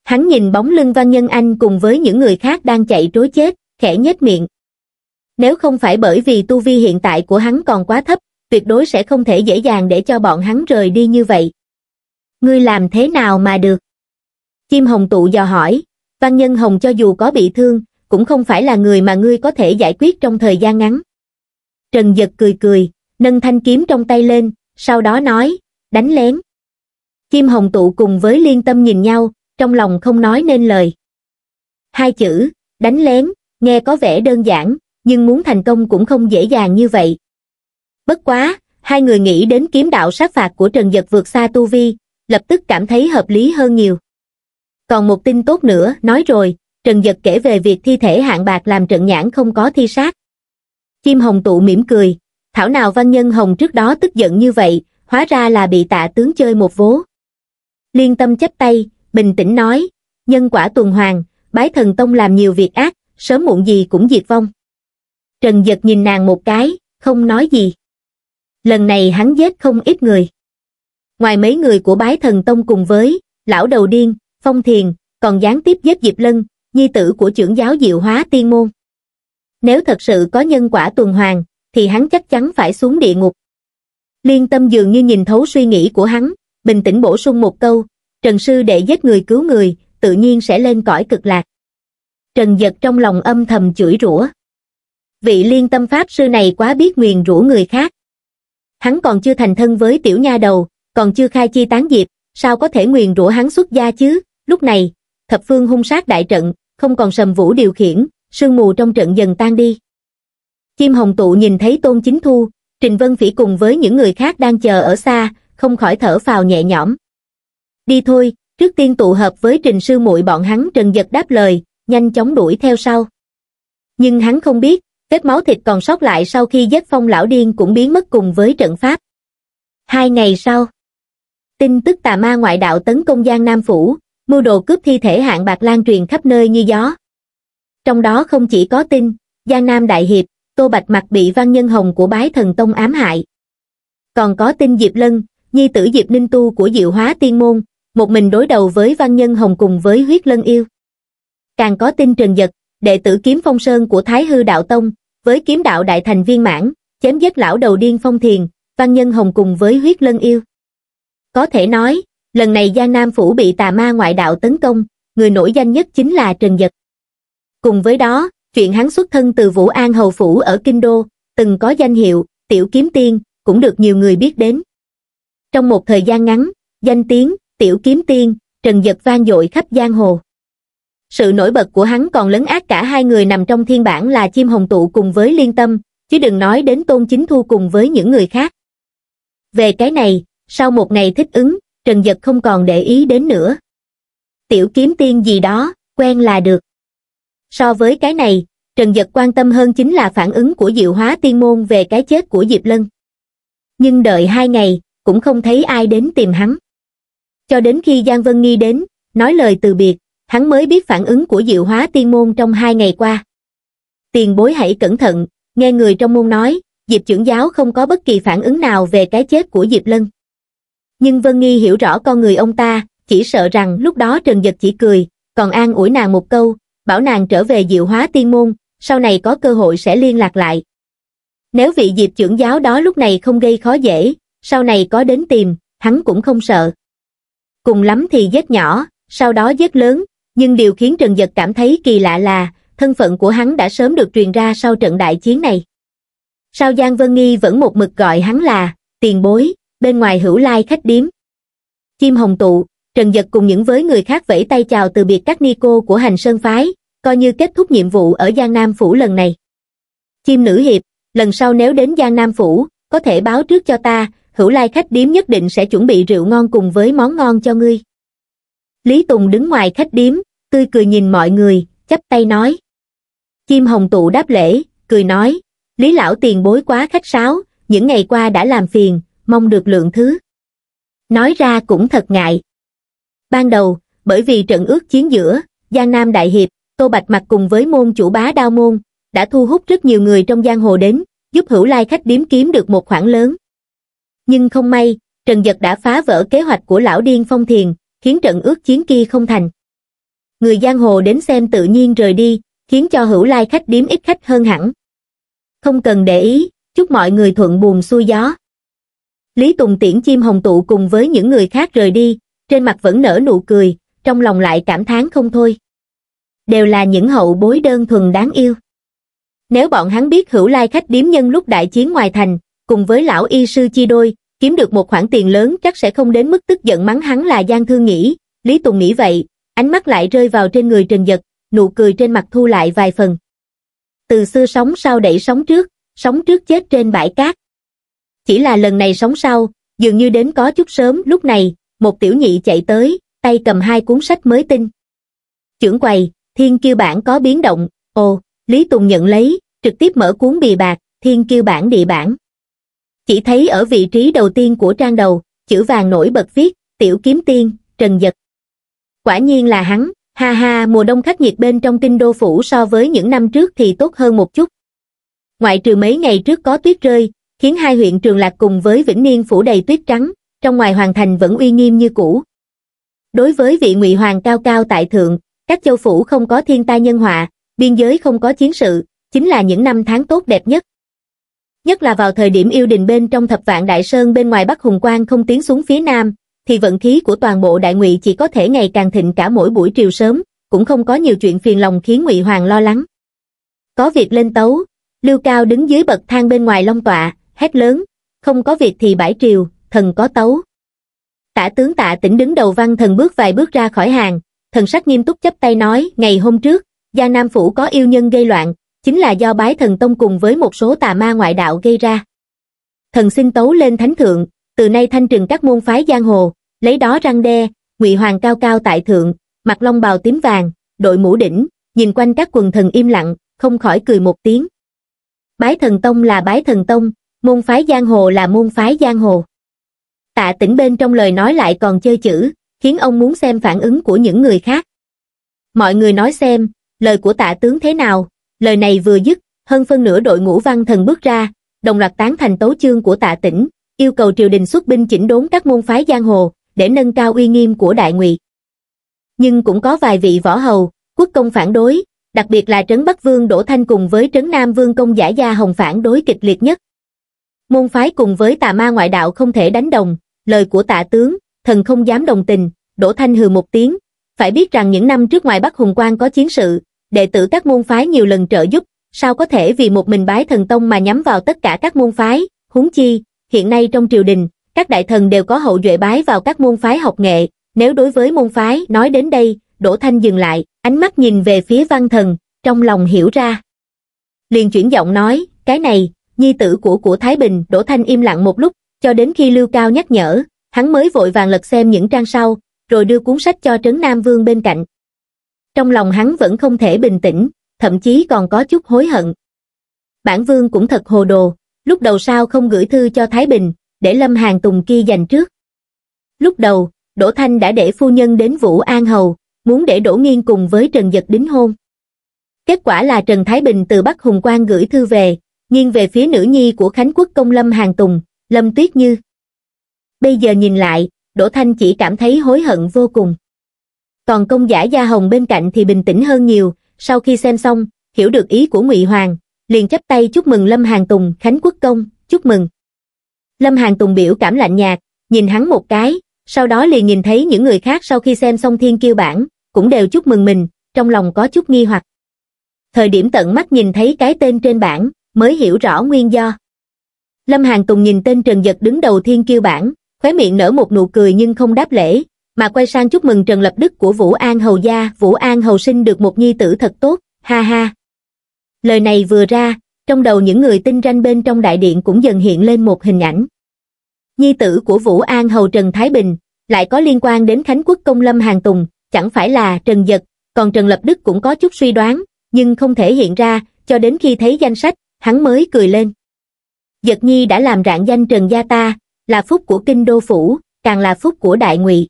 [SPEAKER 1] Hắn nhìn bóng lưng Văn Nhân Anh cùng với những người khác đang chạy trối chết, khẽ nhếch miệng. Nếu không phải bởi vì tu vi hiện tại của hắn còn quá thấp, tuyệt đối sẽ không thể dễ dàng để cho bọn hắn rời đi như vậy. Ngươi làm thế nào mà được? Chim Hồng Tụ dò hỏi, Văn Nhân Hồng cho dù có bị thương, cũng không phải là người mà ngươi có thể giải quyết trong thời gian ngắn. Trần Giật cười cười, nâng thanh kiếm trong tay lên, sau đó nói, đánh lén. Chim Hồng Tụ cùng với Liên Tâm nhìn nhau, trong lòng không nói nên lời. Hai chữ, đánh lén, nghe có vẻ đơn giản, nhưng muốn thành công cũng không dễ dàng như vậy. Bất quá, hai người nghĩ đến kiếm đạo sát phạt của Trần Giật vượt xa Tu Vi, lập tức cảm thấy hợp lý hơn nhiều. Còn một tin tốt nữa, nói rồi, Trần Giật kể về việc thi thể hạng bạc làm trận nhãn không có thi sát. Chim hồng tụ mỉm cười, thảo nào văn nhân hồng trước đó tức giận như vậy, hóa ra là bị tạ tướng chơi một vố. Liên tâm chấp tay, bình tĩnh nói, nhân quả tuần hoàn, bái thần tông làm nhiều việc ác, sớm muộn gì cũng diệt vong. Trần Giật nhìn nàng một cái, không nói gì. Lần này hắn giết không ít người. Ngoài mấy người của bái thần tông cùng với, lão đầu điên, phong thiền, còn gián tiếp giết Diệp Lân, nhi tử của trưởng giáo diệu hóa tiên môn. Nếu thật sự có nhân quả tuần hoàn, thì hắn chắc chắn phải xuống địa ngục. Liên tâm dường như nhìn thấu suy nghĩ của hắn, bình tĩnh bổ sung một câu, Trần Sư Đệ giết người cứu người, tự nhiên sẽ lên cõi cực lạc. Trần Giật trong lòng âm thầm chửi rủa. Vị liên tâm pháp sư này quá biết nguyền rủa người khác. Hắn còn chưa thành thân với tiểu nha đầu, còn chưa khai chi tán diệp, sao có thể nguyền rủa hắn xuất gia chứ? Lúc này, thập phương hung sát đại trận, không còn sầm vũ điều khiển, sương mù trong trận dần tan đi. Chim hồng tụ nhìn thấy tôn chính thu, Trình Vân Phỉ cùng với những người khác đang chờ ở xa, không khỏi thở phào nhẹ nhõm đi thôi trước tiên tụ hợp với trình sư muội bọn hắn trần giật đáp lời nhanh chóng đuổi theo sau nhưng hắn không biết vết máu thịt còn sót lại sau khi giết phong lão điên cũng biến mất cùng với trận pháp hai ngày sau tin tức tà ma ngoại đạo tấn công giang nam phủ mưu đồ cướp thi thể hạng bạc lan truyền khắp nơi như gió trong đó không chỉ có tin giang nam đại hiệp tô bạch mặc bị văn nhân hồng của bái thần tông ám hại còn có tin diệp lân nhi tử diệp ninh tu của diệu hóa tiên môn một mình đối đầu với Văn Nhân Hồng cùng với huyết lân yêu. Càng có tin Trần Giật, đệ tử kiếm phong sơn của Thái Hư Đạo Tông, với kiếm đạo đại thành viên mãn, chém giết lão đầu điên phong thiền, Văn Nhân Hồng cùng với huyết lân yêu. Có thể nói, lần này Giang Nam Phủ bị tà ma ngoại đạo tấn công, người nổi danh nhất chính là Trần Giật. Cùng với đó, chuyện hắn xuất thân từ Vũ An Hầu Phủ ở Kinh Đô, từng có danh hiệu, tiểu kiếm tiên, cũng được nhiều người biết đến. Trong một thời gian ngắn, danh tiếng, tiểu kiếm tiên, trần giật vang dội khắp giang hồ. Sự nổi bật của hắn còn lấn át cả hai người nằm trong thiên bản là chim hồng tụ cùng với liên tâm, chứ đừng nói đến tôn chính thu cùng với những người khác. Về cái này, sau một ngày thích ứng, Trần Giật không còn để ý đến nữa. Tiểu kiếm tiên gì đó, quen là được. So với cái này, Trần Giật quan tâm hơn chính là phản ứng của Diệu Hóa Tiên Môn về cái chết của Diệp Lân. Nhưng đợi hai ngày, cũng không thấy ai đến tìm hắn cho đến khi Giang Vân Nghi đến, nói lời từ biệt, hắn mới biết phản ứng của diệu hóa tiên môn trong hai ngày qua. Tiền bối hãy cẩn thận, nghe người trong môn nói, Diệp trưởng giáo không có bất kỳ phản ứng nào về cái chết của Diệp Lân. Nhưng Vân Nghi hiểu rõ con người ông ta, chỉ sợ rằng lúc đó Trần Giật chỉ cười, còn an ủi nàng một câu, bảo nàng trở về diệu hóa tiên môn, sau này có cơ hội sẽ liên lạc lại. Nếu vị Diệp trưởng giáo đó lúc này không gây khó dễ, sau này có đến tìm, hắn cũng không sợ cùng lắm thì giết nhỏ, sau đó giết lớn, nhưng điều khiến Trần Giật cảm thấy kỳ lạ là, thân phận của hắn đã sớm được truyền ra sau trận đại chiến này. Sao Giang Vân Nghi vẫn một mực gọi hắn là, tiền bối, bên ngoài hữu lai khách điếm. Chim hồng tụ, Trần Giật cùng những với người khác vẫy tay chào từ biệt các ni cô của hành sơn phái, coi như kết thúc nhiệm vụ ở Giang Nam Phủ lần này. Chim nữ hiệp, lần sau nếu đến Giang Nam Phủ, có thể báo trước cho ta, hữu lai khách điếm nhất định sẽ chuẩn bị rượu ngon cùng với món ngon cho ngươi. Lý Tùng đứng ngoài khách điếm, tươi cười nhìn mọi người, chắp tay nói. Chim hồng tụ đáp lễ, cười nói, Lý lão tiền bối quá khách sáo, những ngày qua đã làm phiền, mong được lượng thứ. Nói ra cũng thật ngại. Ban đầu, bởi vì trận ước chiến giữa, Giang Nam Đại Hiệp, Tô Bạch Mặc cùng với môn chủ bá đao môn, đã thu hút rất nhiều người trong giang hồ đến, giúp hữu lai khách điếm kiếm được một khoản lớn nhưng không may trần giật đã phá vỡ kế hoạch của lão điên phong thiền khiến trận ước chiến kia không thành người giang hồ đến xem tự nhiên rời đi khiến cho hữu lai khách điếm ít khách hơn hẳn không cần để ý chúc mọi người thuận buồm xuôi gió lý tùng tiễn chim hồng tụ cùng với những người khác rời đi trên mặt vẫn nở nụ cười trong lòng lại cảm thán không thôi đều là những hậu bối đơn thuần đáng yêu nếu bọn hắn biết hữu lai khách điếm nhân lúc đại chiến ngoài thành cùng với lão y sư chi đôi, kiếm được một khoản tiền lớn chắc sẽ không đến mức tức giận mắng hắn là gian thương nghĩ. Lý Tùng nghĩ vậy, ánh mắt lại rơi vào trên người Trần Giật, nụ cười trên mặt thu lại vài phần. Từ xưa sống sau đẩy sống trước, sống trước chết trên bãi cát. Chỉ là lần này sống sau, dường như đến có chút sớm lúc này, một tiểu nhị chạy tới, tay cầm hai cuốn sách mới tin Chưởng quầy, thiên kiêu bản có biến động, ồ, Lý Tùng nhận lấy, trực tiếp mở cuốn bì bạc, thiên kiêu bản địa bản chỉ thấy ở vị trí đầu tiên của trang đầu, chữ vàng nổi bật viết, tiểu kiếm tiên, trần giật. Quả nhiên là hắn, ha ha mùa đông khắc nhiệt bên trong kinh đô phủ so với những năm trước thì tốt hơn một chút. Ngoại trừ mấy ngày trước có tuyết rơi, khiến hai huyện Trường Lạc cùng với Vĩnh Niên phủ đầy tuyết trắng, trong ngoài hoàng thành vẫn uy nghiêm như cũ. Đối với vị ngụy hoàng cao cao tại thượng, các châu phủ không có thiên tai nhân họa, biên giới không có chiến sự, chính là những năm tháng tốt đẹp nhất nhất là vào thời điểm yêu đình bên trong thập vạn đại sơn bên ngoài Bắc Hùng Quang không tiến xuống phía nam, thì vận khí của toàn bộ đại ngụy chỉ có thể ngày càng thịnh cả mỗi buổi triều sớm, cũng không có nhiều chuyện phiền lòng khiến ngụy hoàng lo lắng. Có việc lên tấu, Lưu Cao đứng dưới bậc thang bên ngoài long tọa, hét lớn, không có việc thì bãi triều, thần có tấu. Tả tướng tạ tỉnh đứng đầu văn thần bước vài bước ra khỏi hàng, thần sắc nghiêm túc chấp tay nói, ngày hôm trước, Gia Nam Phủ có yêu nhân gây loạn, chính là do bái thần tông cùng với một số tà ma ngoại đạo gây ra. Thần xin tấu lên thánh thượng, từ nay thanh trừng các môn phái giang hồ, lấy đó răng đe, ngụy hoàng cao cao tại thượng, mặt long bào tím vàng, đội mũ đỉnh, nhìn quanh các quần thần im lặng, không khỏi cười một tiếng. Bái thần tông là bái thần tông, môn phái giang hồ là môn phái giang hồ. Tạ tỉnh bên trong lời nói lại còn chơi chữ, khiến ông muốn xem phản ứng của những người khác. Mọi người nói xem, lời của tạ tướng thế nào, Lời này vừa dứt, hơn phân nửa đội ngũ văn thần bước ra, đồng loạt tán thành tấu chương của tạ tỉnh, yêu cầu triều đình xuất binh chỉnh đốn các môn phái giang hồ, để nâng cao uy nghiêm của đại ngụy. Nhưng cũng có vài vị võ hầu, quốc công phản đối, đặc biệt là Trấn Bắc Vương Đỗ Thanh cùng với Trấn Nam Vương Công Giả Gia Hồng phản đối kịch liệt nhất. Môn phái cùng với tà ma ngoại đạo không thể đánh đồng, lời của tạ tướng, thần không dám đồng tình, Đỗ Thanh hừ một tiếng, phải biết rằng những năm trước ngoài Bắc Hùng Quang có chiến sự, đệ tử các môn phái nhiều lần trợ giúp, sao có thể vì một mình bái thần tông mà nhắm vào tất cả các môn phái, huống chi, hiện nay trong triều đình, các đại thần đều có hậu duệ bái vào các môn phái học nghệ, nếu đối với môn phái nói đến đây, Đỗ Thanh dừng lại, ánh mắt nhìn về phía văn thần, trong lòng hiểu ra. Liền chuyển giọng nói, cái này, nhi tử của của Thái Bình, Đỗ Thanh im lặng một lúc, cho đến khi Lưu Cao nhắc nhở, hắn mới vội vàng lật xem những trang sau, rồi đưa cuốn sách cho Trấn Nam Vương bên cạnh, trong lòng hắn vẫn không thể bình tĩnh, thậm chí còn có chút hối hận. Bản vương cũng thật hồ đồ, lúc đầu sao không gửi thư cho Thái Bình, để Lâm Hàng Tùng kia giành trước. Lúc đầu, Đỗ Thanh đã để phu nhân đến Vũ An Hầu, muốn để Đỗ Nghiên cùng với Trần Giật đính hôn. Kết quả là Trần Thái Bình từ Bắc Hùng Quang gửi thư về, nghiêng về phía nữ nhi của Khánh Quốc Công Lâm Hàng Tùng, Lâm Tuyết Như. Bây giờ nhìn lại, Đỗ Thanh chỉ cảm thấy hối hận vô cùng còn công giả gia hồng bên cạnh thì bình tĩnh hơn nhiều, sau khi xem xong, hiểu được ý của Ngụy Hoàng, liền chắp tay chúc mừng Lâm Hàng Tùng Khánh Quốc Công, chúc mừng. Lâm Hàng Tùng biểu cảm lạnh nhạt, nhìn hắn một cái, sau đó liền nhìn thấy những người khác sau khi xem xong thiên kiêu bản, cũng đều chúc mừng mình, trong lòng có chút nghi hoặc. Thời điểm tận mắt nhìn thấy cái tên trên bảng, mới hiểu rõ nguyên do. Lâm Hàng Tùng nhìn tên Trần Giật đứng đầu thiên kiêu bản, khóe miệng nở một nụ cười nhưng không đáp lễ, mà quay sang chúc mừng Trần Lập Đức của Vũ An Hầu Gia, Vũ An Hầu sinh được một nhi tử thật tốt, ha ha. Lời này vừa ra, trong đầu những người tinh ranh bên trong đại điện cũng dần hiện lên một hình ảnh. Nhi tử của Vũ An Hầu Trần Thái Bình, lại có liên quan đến Khánh Quốc Công Lâm Hàng Tùng, chẳng phải là Trần Giật, còn Trần Lập Đức cũng có chút suy đoán, nhưng không thể hiện ra, cho đến khi thấy danh sách, hắn mới cười lên. Giật Nhi đã làm rạng danh Trần Gia ta, là phúc của Kinh Đô Phủ, càng là phúc của Đại Ngụy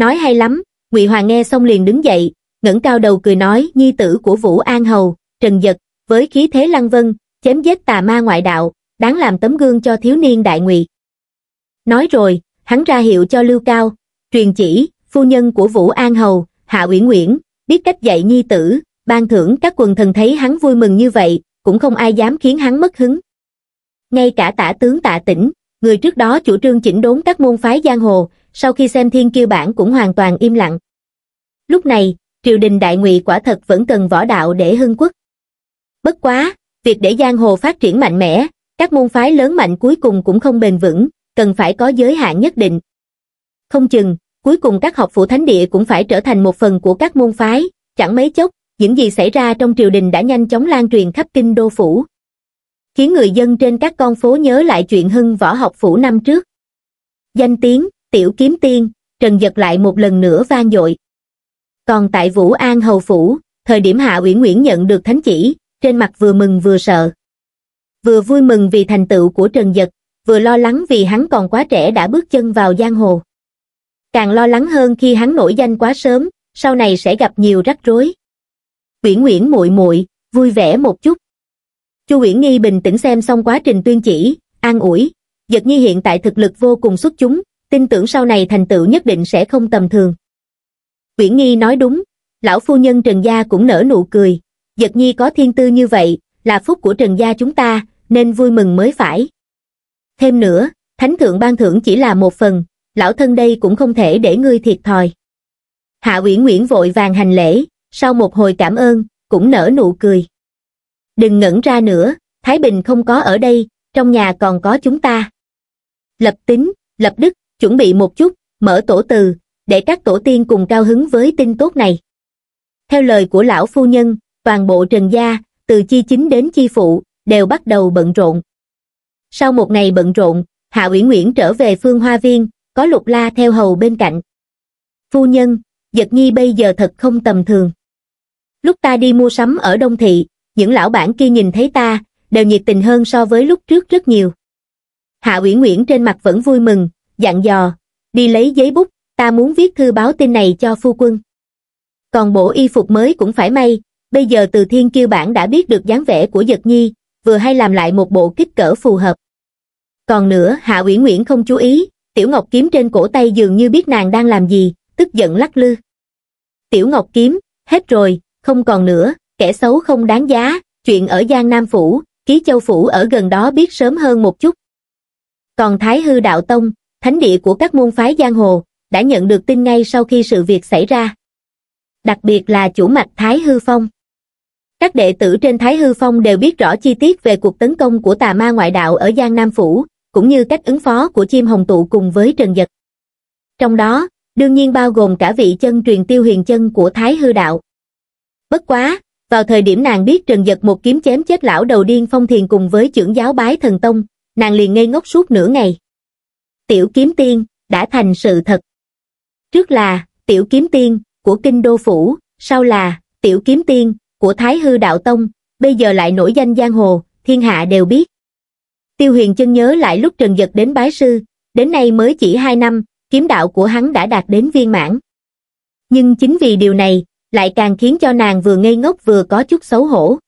[SPEAKER 1] nói hay lắm ngụy hoàng nghe xong liền đứng dậy ngẩng cao đầu cười nói nhi tử của vũ an hầu trần dật với khí thế lăng vân chém giết tà ma ngoại đạo đáng làm tấm gương cho thiếu niên đại ngụy nói rồi hắn ra hiệu cho lưu cao truyền chỉ phu nhân của vũ an hầu hạ uyển uyển biết cách dạy nhi tử ban thưởng các quần thần thấy hắn vui mừng như vậy cũng không ai dám khiến hắn mất hứng ngay cả tả tướng tạ tỉnh người trước đó chủ trương chỉnh đốn các môn phái giang hồ sau khi xem thiên kiêu bản cũng hoàn toàn im lặng. Lúc này, triều đình đại ngụy quả thật vẫn cần võ đạo để hưng quốc. Bất quá, việc để giang hồ phát triển mạnh mẽ, các môn phái lớn mạnh cuối cùng cũng không bền vững, cần phải có giới hạn nhất định. Không chừng, cuối cùng các học phủ thánh địa cũng phải trở thành một phần của các môn phái, chẳng mấy chốc, những gì xảy ra trong triều đình đã nhanh chóng lan truyền khắp kinh đô phủ. Khiến người dân trên các con phố nhớ lại chuyện hưng võ học phủ năm trước. Danh tiếng, tiểu kiếm tiên, trần giật lại một lần nữa vang dội. Còn tại Vũ An Hầu Phủ, thời điểm Hạ Uyển Nguyễn nhận được thánh chỉ, trên mặt vừa mừng vừa sợ. Vừa vui mừng vì thành tựu của Trần Giật, vừa lo lắng vì hắn còn quá trẻ đã bước chân vào giang hồ. Càng lo lắng hơn khi hắn nổi danh quá sớm, sau này sẽ gặp nhiều rắc rối. Uyển Nguyễn muội muội, vui vẻ một chút. Chu Uyển Nghi bình tĩnh xem xong quá trình tuyên chỉ, an ủi, Giật Nhi hiện tại thực lực vô cùng xuất chúng, tin tưởng sau này thành tựu nhất định sẽ không tầm thường. Viễn Nghi nói đúng, lão phu nhân Trần Gia cũng nở nụ cười, giật nhi có thiên tư như vậy, là phúc của Trần Gia chúng ta, nên vui mừng mới phải. Thêm nữa, thánh thượng ban thưởng chỉ là một phần, lão thân đây cũng không thể để ngươi thiệt thòi. Hạ Uyển Uyển vội vàng hành lễ, sau một hồi cảm ơn, cũng nở nụ cười. Đừng ngẩn ra nữa, Thái Bình không có ở đây, trong nhà còn có chúng ta. Lập tính, lập đức, chuẩn bị một chút mở tổ từ để các tổ tiên cùng cao hứng với tin tốt này theo lời của lão phu nhân toàn bộ trần gia từ chi chính đến chi phụ đều bắt đầu bận rộn sau một ngày bận rộn hạ uyển uyển trở về phương hoa viên có lục la theo hầu bên cạnh phu nhân giật nhi bây giờ thật không tầm thường lúc ta đi mua sắm ở đông thị những lão bản kia nhìn thấy ta đều nhiệt tình hơn so với lúc trước rất nhiều hạ uyển uyển trên mặt vẫn vui mừng dặn dò, đi lấy giấy bút, ta muốn viết thư báo tin này cho phu quân. Còn bộ y phục mới cũng phải may, bây giờ từ thiên kiêu bản đã biết được dáng vẻ của giật nhi, vừa hay làm lại một bộ kích cỡ phù hợp. Còn nữa Hạ Uyển Nguyễn không chú ý, Tiểu Ngọc Kiếm trên cổ tay dường như biết nàng đang làm gì, tức giận lắc lư. Tiểu Ngọc Kiếm, hết rồi, không còn nữa, kẻ xấu không đáng giá, chuyện ở Giang Nam Phủ, Ký Châu Phủ ở gần đó biết sớm hơn một chút. Còn Thái Hư Đạo Tông, thánh địa của các môn phái giang hồ, đã nhận được tin ngay sau khi sự việc xảy ra. Đặc biệt là chủ mạch Thái Hư Phong. Các đệ tử trên Thái Hư Phong đều biết rõ chi tiết về cuộc tấn công của tà ma ngoại đạo ở Giang Nam Phủ, cũng như cách ứng phó của chim hồng tụ cùng với Trần Giật. Trong đó, đương nhiên bao gồm cả vị chân truyền tiêu huyền chân của Thái Hư Đạo. Bất quá, vào thời điểm nàng biết Trần Giật một kiếm chém chết lão đầu điên phong thiền cùng với trưởng giáo bái thần tông, nàng liền ngây ngốc suốt nửa ngày tiểu kiếm tiên, đã thành sự thật. Trước là, tiểu kiếm tiên, của Kinh Đô Phủ, sau là, tiểu kiếm tiên, của Thái Hư Đạo Tông, bây giờ lại nổi danh giang hồ, thiên hạ đều biết. Tiêu huyền chân nhớ lại lúc Trần Giật đến bái sư, đến nay mới chỉ 2 năm, kiếm đạo của hắn đã đạt đến viên mãn. Nhưng chính vì điều này, lại càng khiến cho nàng vừa ngây ngốc vừa có chút xấu hổ.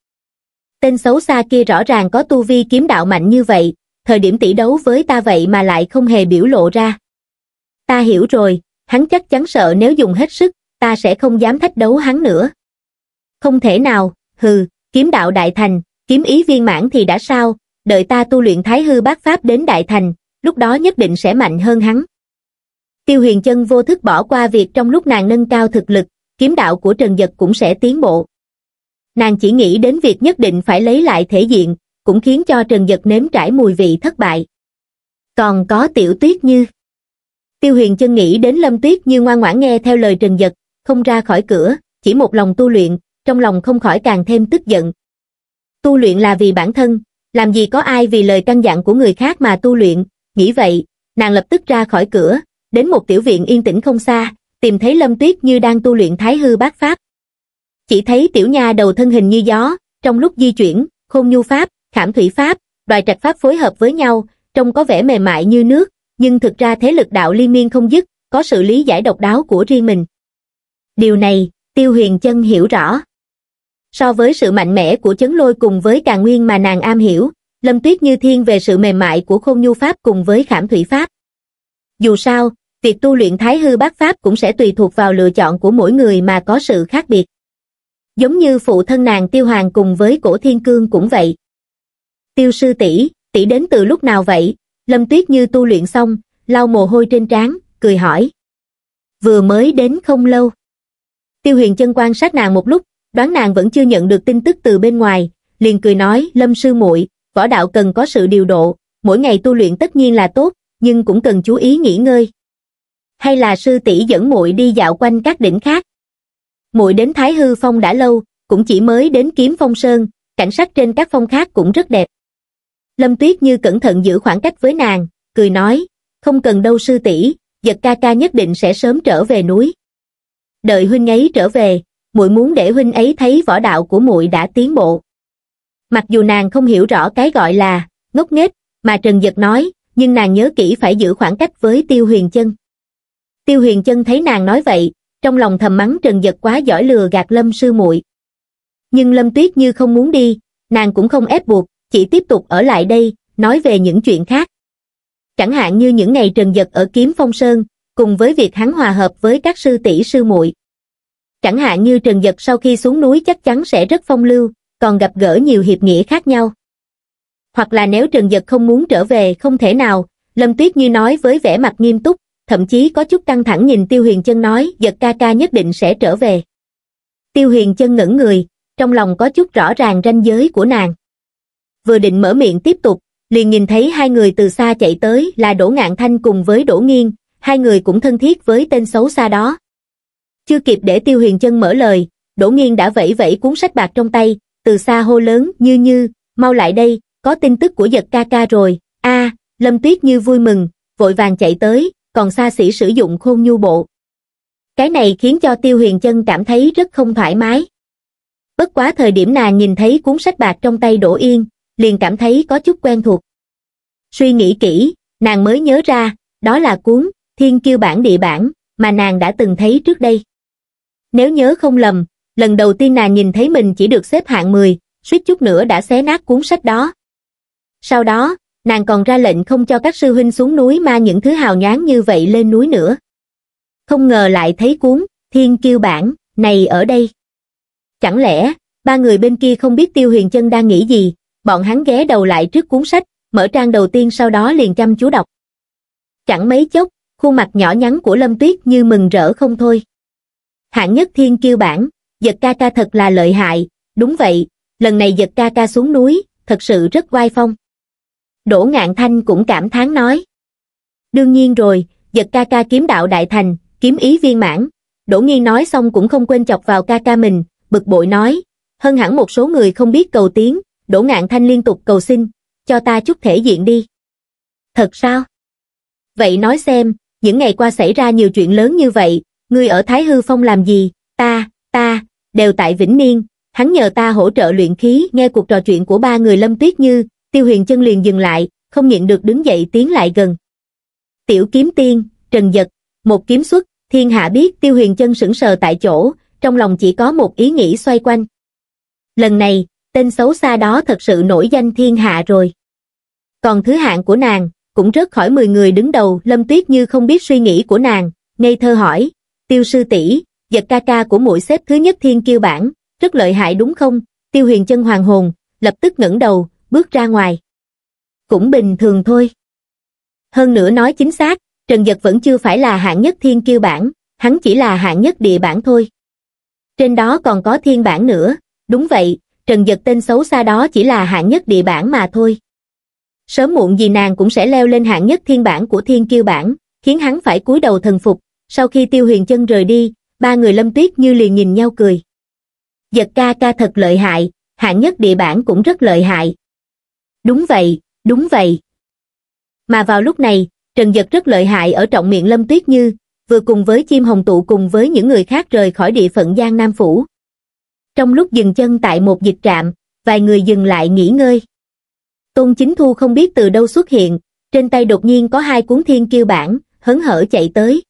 [SPEAKER 1] Tên xấu xa kia rõ ràng có tu vi kiếm đạo mạnh như vậy, thời điểm tỷ đấu với ta vậy mà lại không hề biểu lộ ra. Ta hiểu rồi, hắn chắc chắn sợ nếu dùng hết sức, ta sẽ không dám thách đấu hắn nữa. Không thể nào, hừ, kiếm đạo đại thành, kiếm ý viên mãn thì đã sao, đợi ta tu luyện thái hư bát pháp đến đại thành, lúc đó nhất định sẽ mạnh hơn hắn. Tiêu huyền chân vô thức bỏ qua việc trong lúc nàng nâng cao thực lực, kiếm đạo của Trần Giật cũng sẽ tiến bộ. Nàng chỉ nghĩ đến việc nhất định phải lấy lại thể diện, cũng khiến cho Trần Giật nếm trải mùi vị thất bại. Còn có Tiểu Tuyết Như. Tiêu Huyền chân nghĩ đến Lâm Tuyết Như ngoan ngoãn nghe theo lời Trần Giật, không ra khỏi cửa, chỉ một lòng tu luyện, trong lòng không khỏi càng thêm tức giận. Tu luyện là vì bản thân, làm gì có ai vì lời căn dặn của người khác mà tu luyện, nghĩ vậy, nàng lập tức ra khỏi cửa, đến một tiểu viện yên tĩnh không xa, tìm thấy Lâm Tuyết Như đang tu luyện Thái Hư Bát Pháp. Chỉ thấy tiểu nha đầu thân hình như gió, trong lúc di chuyển, khôn nhu pháp, Khảm thủy pháp, đoài trạch pháp phối hợp với nhau, trông có vẻ mềm mại như nước, nhưng thực ra thế lực đạo liên miên không dứt, có sự lý giải độc đáo của riêng mình. Điều này, Tiêu Huyền Chân hiểu rõ. So với sự mạnh mẽ của chấn lôi cùng với càng nguyên mà nàng am hiểu, Lâm Tuyết như thiên về sự mềm mại của khôn nhu pháp cùng với khảm thủy pháp. Dù sao, việc tu luyện thái hư bát pháp cũng sẽ tùy thuộc vào lựa chọn của mỗi người mà có sự khác biệt. Giống như phụ thân nàng tiêu hoàng cùng với cổ thiên cương cũng vậy, tiêu sư tỷ tỷ đến từ lúc nào vậy? Lâm Tuyết như tu luyện xong, lau mồ hôi trên trán, cười hỏi. Vừa mới đến không lâu. Tiêu huyền chân quan sát nàng một lúc, đoán nàng vẫn chưa nhận được tin tức từ bên ngoài, liền cười nói Lâm sư muội võ đạo cần có sự điều độ, mỗi ngày tu luyện tất nhiên là tốt, nhưng cũng cần chú ý nghỉ ngơi. Hay là sư tỷ dẫn muội đi dạo quanh các đỉnh khác? Muội đến Thái Hư Phong đã lâu, cũng chỉ mới đến Kiếm Phong Sơn, cảnh sắc trên các phong khác cũng rất đẹp lâm tuyết như cẩn thận giữ khoảng cách với nàng cười nói không cần đâu sư tỷ giật ca ca nhất định sẽ sớm trở về núi đợi huynh ấy trở về muội muốn để huynh ấy thấy võ đạo của muội đã tiến bộ mặc dù nàng không hiểu rõ cái gọi là ngốc nghếch mà trần giật nói nhưng nàng nhớ kỹ phải giữ khoảng cách với tiêu huyền chân tiêu huyền chân thấy nàng nói vậy trong lòng thầm mắng trần giật quá giỏi lừa gạt lâm sư muội nhưng lâm tuyết như không muốn đi nàng cũng không ép buộc chỉ tiếp tục ở lại đây, nói về những chuyện khác. Chẳng hạn như những ngày trần giật ở Kiếm Phong Sơn, cùng với việc hắn hòa hợp với các sư tỷ sư muội. Chẳng hạn như trần giật sau khi xuống núi chắc chắn sẽ rất phong lưu, còn gặp gỡ nhiều hiệp nghĩa khác nhau. Hoặc là nếu trần giật không muốn trở về không thể nào, Lâm Tuyết như nói với vẻ mặt nghiêm túc, thậm chí có chút căng thẳng nhìn Tiêu Huyền Chân nói giật ca ca nhất định sẽ trở về. Tiêu Huyền Chân ngẩn người, trong lòng có chút rõ ràng ranh giới của nàng vừa định mở miệng tiếp tục, liền nhìn thấy hai người từ xa chạy tới là Đỗ Ngạn Thanh cùng với Đỗ Nghiên, hai người cũng thân thiết với tên xấu xa đó. Chưa kịp để Tiêu Huyền Chân mở lời, Đỗ Nghiên đã vẫy vẫy cuốn sách bạc trong tay, từ xa hô lớn như như, mau lại đây, có tin tức của giật ca ca rồi, a Lâm Tuyết Như vui mừng, vội vàng chạy tới, còn xa xỉ sử dụng khôn nhu bộ. Cái này khiến cho Tiêu Huyền Chân cảm thấy rất không thoải mái. Bất quá thời điểm nàng nhìn thấy cuốn sách bạc trong tay Đỗ Yên, liền cảm thấy có chút quen thuộc. Suy nghĩ kỹ, nàng mới nhớ ra, đó là cuốn Thiên Kiêu Bản Địa Bản mà nàng đã từng thấy trước đây. Nếu nhớ không lầm, lần đầu tiên nàng nhìn thấy mình chỉ được xếp hạng 10, suýt chút nữa đã xé nát cuốn sách đó. Sau đó, nàng còn ra lệnh không cho các sư huynh xuống núi mà những thứ hào nhán như vậy lên núi nữa. Không ngờ lại thấy cuốn Thiên Kiêu Bản này ở đây. Chẳng lẽ, ba người bên kia không biết Tiêu Huyền Chân đang nghĩ gì, bọn hắn ghé đầu lại trước cuốn sách, mở trang đầu tiên sau đó liền chăm chú đọc. Chẳng mấy chốc, khuôn mặt nhỏ nhắn của Lâm Tuyết như mừng rỡ không thôi. Hạng nhất thiên kiêu bản, giật ca ca thật là lợi hại, đúng vậy, lần này giật ca ca xuống núi, thật sự rất oai phong. Đỗ Ngạn Thanh cũng cảm thán nói. Đương nhiên rồi, giật ca ca kiếm đạo đại thành, kiếm ý viên mãn. Đỗ Nghiên nói xong cũng không quên chọc vào ca ca mình, bực bội nói. Hơn hẳn một số người không biết cầu tiếng. Đỗ Ngạn Thanh liên tục cầu xin, cho ta chút thể diện đi. Thật sao? Vậy nói xem, những ngày qua xảy ra nhiều chuyện lớn như vậy, ngươi ở Thái Hư Phong làm gì, ta, ta, đều tại Vĩnh Niên, hắn nhờ ta hỗ trợ luyện khí nghe cuộc trò chuyện của ba người Lâm Tuyết Như, Tiêu Huyền chân liền dừng lại, không nhịn được đứng dậy tiến lại gần. Tiểu kiếm tiên, trần giật, một kiếm xuất, thiên hạ biết Tiêu Huyền chân sững sờ tại chỗ, trong lòng chỉ có một ý nghĩ xoay quanh. Lần này, tên xấu xa đó thật sự nổi danh thiên hạ rồi. Còn thứ hạng của nàng, cũng rớt khỏi 10 người đứng đầu, Lâm Tuyết như không biết suy nghĩ của nàng, ngây thơ hỏi, tiêu sư tỷ giật ca ca của mũi xếp thứ nhất thiên kiêu bản, rất lợi hại đúng không? Tiêu huyền chân hoàng hồn, lập tức ngẩng đầu, bước ra ngoài. Cũng bình thường thôi. Hơn nữa nói chính xác, Trần Giật vẫn chưa phải là hạng nhất thiên kiêu bản, hắn chỉ là hạng nhất địa bản thôi. Trên đó còn có thiên bản nữa, đúng vậy, Trần Giật tên xấu xa đó chỉ là hạng nhất địa bản mà thôi. Sớm muộn gì nàng cũng sẽ leo lên hạng nhất thiên bản của thiên kiêu bản, khiến hắn phải cúi đầu thần phục. Sau khi tiêu huyền chân rời đi, ba người lâm tuyết như liền nhìn nhau cười. Giật ca ca thật lợi hại, hạng nhất địa bản cũng rất lợi hại. Đúng vậy, đúng vậy. Mà vào lúc này, Trần Giật rất lợi hại ở trọng miệng lâm tuyết như, vừa cùng với chim hồng tụ cùng với những người khác rời khỏi địa phận Giang Nam Phủ trong lúc dừng chân tại một dịch trạm vài người dừng lại nghỉ ngơi tôn chính thu không biết từ đâu xuất hiện trên tay đột nhiên có hai cuốn thiên kiêu bản hớn hở chạy tới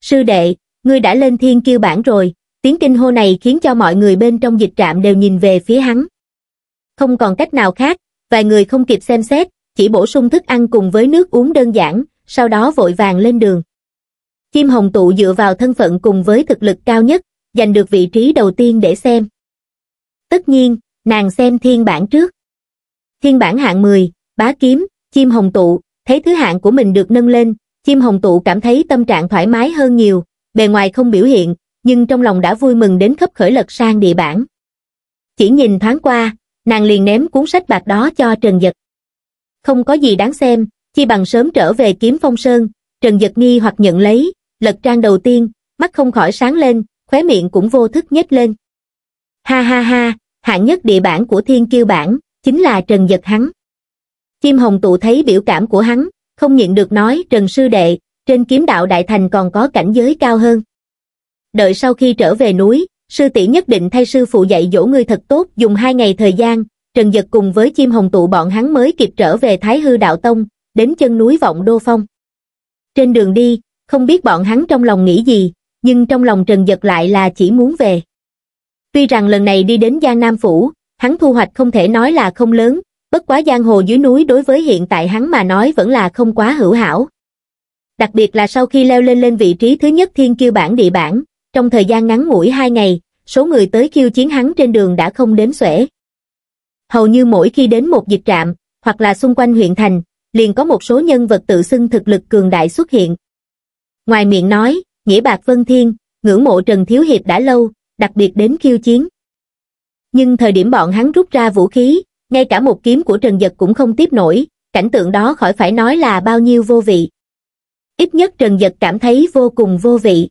[SPEAKER 1] sư đệ ngươi đã lên thiên kiêu bản rồi tiếng kinh hô này khiến cho mọi người bên trong dịch trạm đều nhìn về phía hắn không còn cách nào khác vài người không kịp xem xét chỉ bổ sung thức ăn cùng với nước uống đơn giản sau đó vội vàng lên đường chim hồng tụ dựa vào thân phận cùng với thực lực cao nhất giành được vị trí đầu tiên để xem. Tất nhiên, nàng xem thiên bản trước. Thiên bản hạng 10, bá kiếm, chim hồng tụ, thấy thứ hạng của mình được nâng lên, chim hồng tụ cảm thấy tâm trạng thoải mái hơn nhiều, bề ngoài không biểu hiện, nhưng trong lòng đã vui mừng đến khắp khởi lật sang địa bản. Chỉ nhìn thoáng qua, nàng liền ném cuốn sách bạc đó cho Trần Dật. Không có gì đáng xem, chi bằng sớm trở về kiếm phong sơn, Trần Dật nghi hoặc nhận lấy, lật trang đầu tiên, mắt không khỏi sáng lên, khóe miệng cũng vô thức nhếch lên. Ha ha ha, hạng nhất địa bản của thiên kiêu bản, chính là Trần Giật hắn. Chim Hồng Tụ thấy biểu cảm của hắn, không nhịn được nói Trần Sư Đệ, trên kiếm đạo Đại Thành còn có cảnh giới cao hơn. Đợi sau khi trở về núi, sư tỷ nhất định thay sư phụ dạy dỗ ngươi thật tốt dùng hai ngày thời gian, Trần Giật cùng với chim Hồng Tụ bọn hắn mới kịp trở về Thái Hư Đạo Tông, đến chân núi Vọng Đô Phong. Trên đường đi, không biết bọn hắn trong lòng nghĩ gì, nhưng trong lòng Trần Giật lại là chỉ muốn về. Tuy rằng lần này đi đến Giang Nam Phủ, hắn thu hoạch không thể nói là không lớn, bất quá giang hồ dưới núi đối với hiện tại hắn mà nói vẫn là không quá hữu hảo. Đặc biệt là sau khi leo lên lên vị trí thứ nhất thiên kiêu bản địa bản, trong thời gian ngắn ngủi hai ngày, số người tới khiêu chiến hắn trên đường đã không đếm xuể. Hầu như mỗi khi đến một dịch trạm, hoặc là xung quanh huyện thành, liền có một số nhân vật tự xưng thực lực cường đại xuất hiện. Ngoài miệng nói, Nghĩa Bạc Vân Thiên, ngưỡng mộ Trần Thiếu Hiệp đã lâu, đặc biệt đến khiêu chiến. Nhưng thời điểm bọn hắn rút ra vũ khí, ngay cả một kiếm của Trần Giật cũng không tiếp nổi, cảnh tượng đó khỏi phải nói là bao nhiêu vô vị. Ít nhất Trần Giật cảm thấy vô cùng vô vị.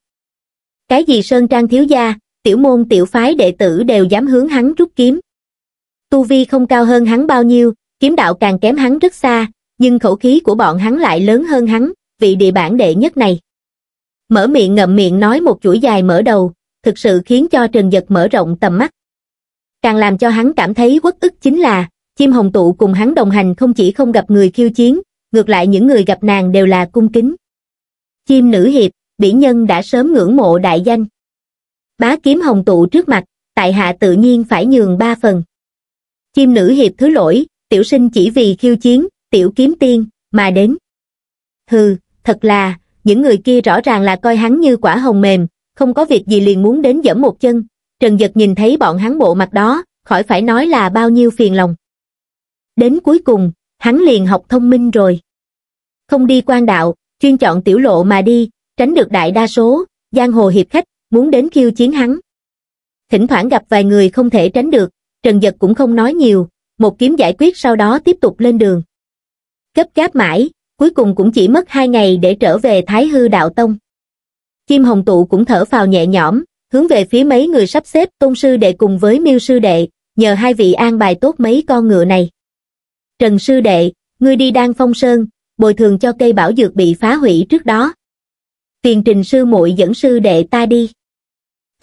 [SPEAKER 1] Cái gì Sơn Trang Thiếu Gia, tiểu môn tiểu phái đệ tử đều dám hướng hắn rút kiếm. Tu Vi không cao hơn hắn bao nhiêu, kiếm đạo càng kém hắn rất xa, nhưng khẩu khí của bọn hắn lại lớn hơn hắn, vị địa bản đệ nhất này mở miệng ngậm miệng nói một chuỗi dài mở đầu, thực sự khiến cho Trần Giật mở rộng tầm mắt. Càng làm cho hắn cảm thấy quất ức chính là, chim hồng tụ cùng hắn đồng hành không chỉ không gặp người khiêu chiến, ngược lại những người gặp nàng đều là cung kính. Chim nữ hiệp, bỉ nhân đã sớm ngưỡng mộ đại danh. Bá kiếm hồng tụ trước mặt, tại hạ tự nhiên phải nhường ba phần. Chim nữ hiệp thứ lỗi, tiểu sinh chỉ vì khiêu chiến, tiểu kiếm tiên, mà đến. Hừ, thật là, những người kia rõ ràng là coi hắn như quả hồng mềm, không có việc gì liền muốn đến dẫm một chân. Trần Dật nhìn thấy bọn hắn bộ mặt đó, khỏi phải nói là bao nhiêu phiền lòng. Đến cuối cùng, hắn liền học thông minh rồi. Không đi quan đạo, chuyên chọn tiểu lộ mà đi, tránh được đại đa số, giang hồ hiệp khách, muốn đến khiêu chiến hắn. Thỉnh thoảng gặp vài người không thể tránh được, Trần Dật cũng không nói nhiều, một kiếm giải quyết sau đó tiếp tục lên đường. Cấp cáp mãi, cuối cùng cũng chỉ mất hai ngày để trở về Thái Hư Đạo Tông. Kim Hồng Tụ cũng thở phào nhẹ nhõm, hướng về phía mấy người sắp xếp tôn sư đệ cùng với miêu sư đệ, nhờ hai vị an bài tốt mấy con ngựa này. Trần sư đệ, ngươi đi đan phong sơn, bồi thường cho cây bảo dược bị phá hủy trước đó. Tiền trình sư muội dẫn sư đệ ta đi.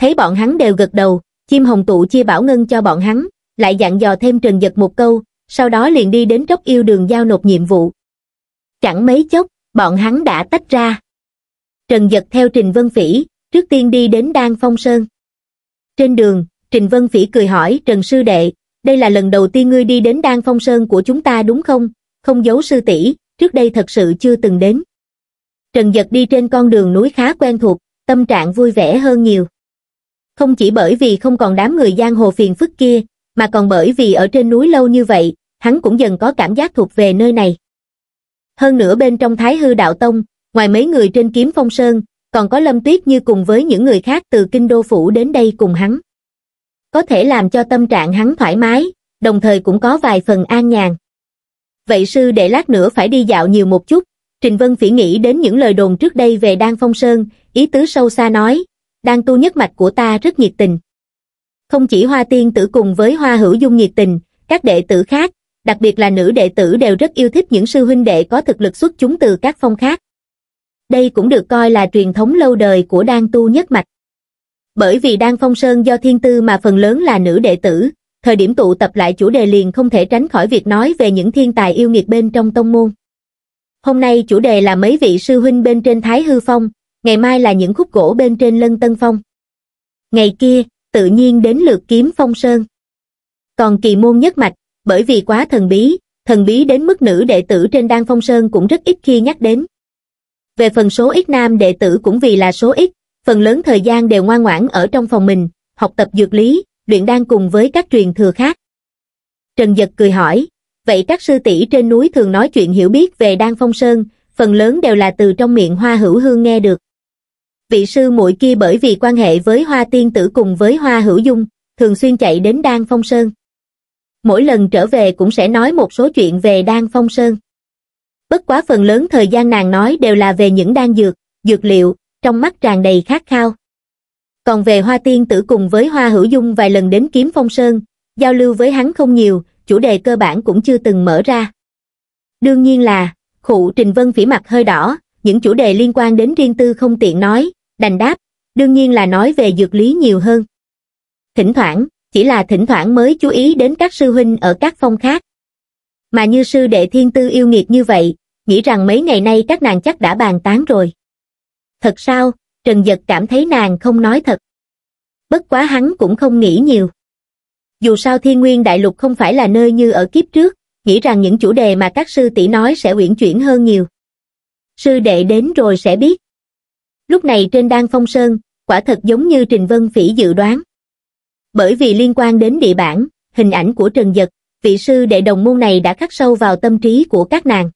[SPEAKER 1] Thấy bọn hắn đều gật đầu, chim hồng tụ chia bảo ngân cho bọn hắn, lại dặn dò thêm trần giật một câu, sau đó liền đi đến tróc yêu đường giao nộp nhiệm vụ chẳng mấy chốc bọn hắn đã tách ra trần giật theo trình vân phỉ trước tiên đi đến đan phong sơn trên đường trình vân phỉ cười hỏi trần sư đệ đây là lần đầu tiên ngươi đi đến đan phong sơn của chúng ta đúng không không giấu sư tỷ trước đây thật sự chưa từng đến trần giật đi trên con đường núi khá quen thuộc tâm trạng vui vẻ hơn nhiều không chỉ bởi vì không còn đám người giang hồ phiền phức kia mà còn bởi vì ở trên núi lâu như vậy hắn cũng dần có cảm giác thuộc về nơi này hơn nữa bên trong Thái Hư Đạo Tông, ngoài mấy người trên kiếm phong sơn, còn có Lâm Tuyết như cùng với những người khác từ Kinh Đô Phủ đến đây cùng hắn. Có thể làm cho tâm trạng hắn thoải mái, đồng thời cũng có vài phần an nhàn. Vậy sư để lát nữa phải đi dạo nhiều một chút, Trình Vân phỉ nghĩ đến những lời đồn trước đây về Đan Phong Sơn, ý tứ sâu xa nói, Đan tu nhất mạch của ta rất nhiệt tình. Không chỉ hoa tiên tử cùng với hoa hữu dung nhiệt tình, các đệ tử khác, đặc biệt là nữ đệ tử đều rất yêu thích những sư huynh đệ có thực lực xuất chúng từ các phong khác. Đây cũng được coi là truyền thống lâu đời của Đan Tu nhất mạch. Bởi vì Đan Phong Sơn do thiên tư mà phần lớn là nữ đệ tử, thời điểm tụ tập lại chủ đề liền không thể tránh khỏi việc nói về những thiên tài yêu nghiệt bên trong tông môn. Hôm nay chủ đề là mấy vị sư huynh bên trên Thái Hư Phong, ngày mai là những khúc gỗ bên trên Lân Tân Phong. Ngày kia, tự nhiên đến lượt kiếm Phong Sơn. Còn kỳ môn nhất mạch, bởi vì quá thần bí, thần bí đến mức nữ đệ tử trên Đan Phong Sơn cũng rất ít khi nhắc đến. Về phần số ít nam đệ tử cũng vì là số ít, phần lớn thời gian đều ngoan ngoãn ở trong phòng mình, học tập dược lý, luyện đan cùng với các truyền thừa khác. Trần Dật cười hỏi, vậy các sư tỷ trên núi thường nói chuyện hiểu biết về Đan Phong Sơn, phần lớn đều là từ trong miệng Hoa Hữu Hương nghe được. Vị sư muội kia bởi vì quan hệ với Hoa Tiên Tử cùng với Hoa Hữu Dung, thường xuyên chạy đến Đan Phong Sơn mỗi lần trở về cũng sẽ nói một số chuyện về đan phong sơn. Bất quá phần lớn thời gian nàng nói đều là về những đan dược, dược liệu, trong mắt tràn đầy khát khao. Còn về hoa tiên tử cùng với hoa hữu dung vài lần đến kiếm phong sơn, giao lưu với hắn không nhiều, chủ đề cơ bản cũng chưa từng mở ra. Đương nhiên là, khụ Trình Vân phỉ mặt hơi đỏ, những chủ đề liên quan đến riêng tư không tiện nói, đành đáp, đương nhiên là nói về dược lý nhiều hơn. Thỉnh thoảng, chỉ là thỉnh thoảng mới chú ý đến các sư huynh ở các phong khác. Mà như sư đệ thiên tư yêu nghiệt như vậy, nghĩ rằng mấy ngày nay các nàng chắc đã bàn tán rồi. Thật sao, Trần Giật cảm thấy nàng không nói thật. Bất quá hắn cũng không nghĩ nhiều. Dù sao thiên nguyên đại lục không phải là nơi như ở kiếp trước, nghĩ rằng những chủ đề mà các sư tỷ nói sẽ uyển chuyển hơn nhiều. Sư đệ đến rồi sẽ biết. Lúc này trên đan phong sơn, quả thật giống như Trình Vân Phỉ dự đoán bởi vì liên quan đến địa bản, hình ảnh của Trần Dật, vị sư đệ đồng môn này đã khắc sâu vào tâm trí của các nàng.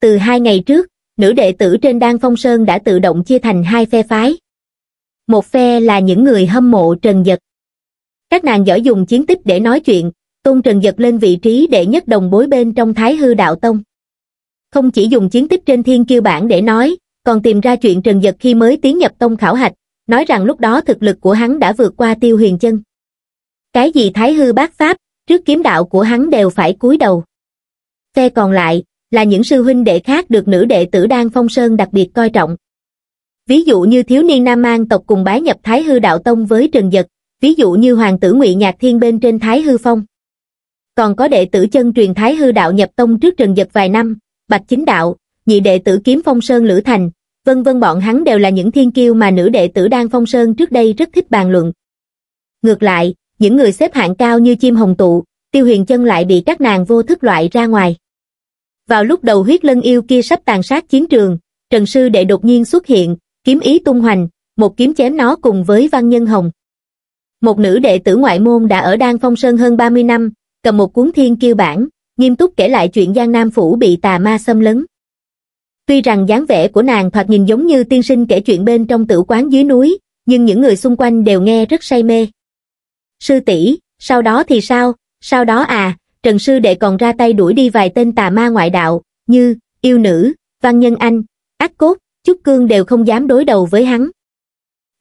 [SPEAKER 1] Từ hai ngày trước, nữ đệ tử trên Đan Phong Sơn đã tự động chia thành hai phe phái. Một phe là những người hâm mộ Trần Dật. Các nàng giỏi dùng chiến tích để nói chuyện, tôn Trần Dật lên vị trí đệ nhất đồng bối bên trong Thái Hư Đạo Tông. Không chỉ dùng chiến tích trên thiên kiêu bản để nói, còn tìm ra chuyện Trần Dật khi mới tiến nhập tông khảo hạch, nói rằng lúc đó thực lực của hắn đã vượt qua tiêu huyền chân. Cái gì thái hư bát pháp, trước kiếm đạo của hắn đều phải cúi đầu. Phe còn lại, là những sư huynh đệ khác được nữ đệ tử Đan Phong Sơn đặc biệt coi trọng. Ví dụ như thiếu niên Nam An tộc cùng bái nhập Thái Hư Đạo Tông với Trần Giật, ví dụ như hoàng tử Ngụy Nhạc Thiên bên trên Thái Hư Phong. Còn có đệ tử chân truyền Thái Hư Đạo nhập tông trước Trần Giật vài năm, Bạch Chính Đạo, nhị đệ tử Kiếm Phong Sơn Lữ Thành, vân vân bọn hắn đều là những thiên kiêu mà nữ đệ tử Đan Phong Sơn trước đây rất thích bàn luận. Ngược lại, những người xếp hạng cao như chim hồng tụ, tiêu huyền chân lại bị các nàng vô thức loại ra ngoài. Vào lúc đầu huyết lân yêu kia sắp tàn sát chiến trường, Trần Sư Đệ đột nhiên xuất hiện, kiếm ý tung hoành, một kiếm chém nó cùng với Văn Nhân Hồng. Một nữ đệ tử ngoại môn đã ở Đan Phong Sơn hơn 30 năm, cầm một cuốn thiên kiêu bản, nghiêm túc kể lại chuyện Giang Nam Phủ bị tà ma xâm lấn. Tuy rằng dáng vẻ của nàng thoạt nhìn giống như tiên sinh kể chuyện bên trong tử quán dưới núi, nhưng những người xung quanh đều nghe rất say mê. Sư tỷ, sau đó thì sao? Sau đó à, Trần Sư Đệ còn ra tay đuổi đi vài tên tà ma ngoại đạo, như Yêu Nữ, Văn Nhân Anh, Ác Cốt, Chúc Cương đều không dám đối đầu với hắn.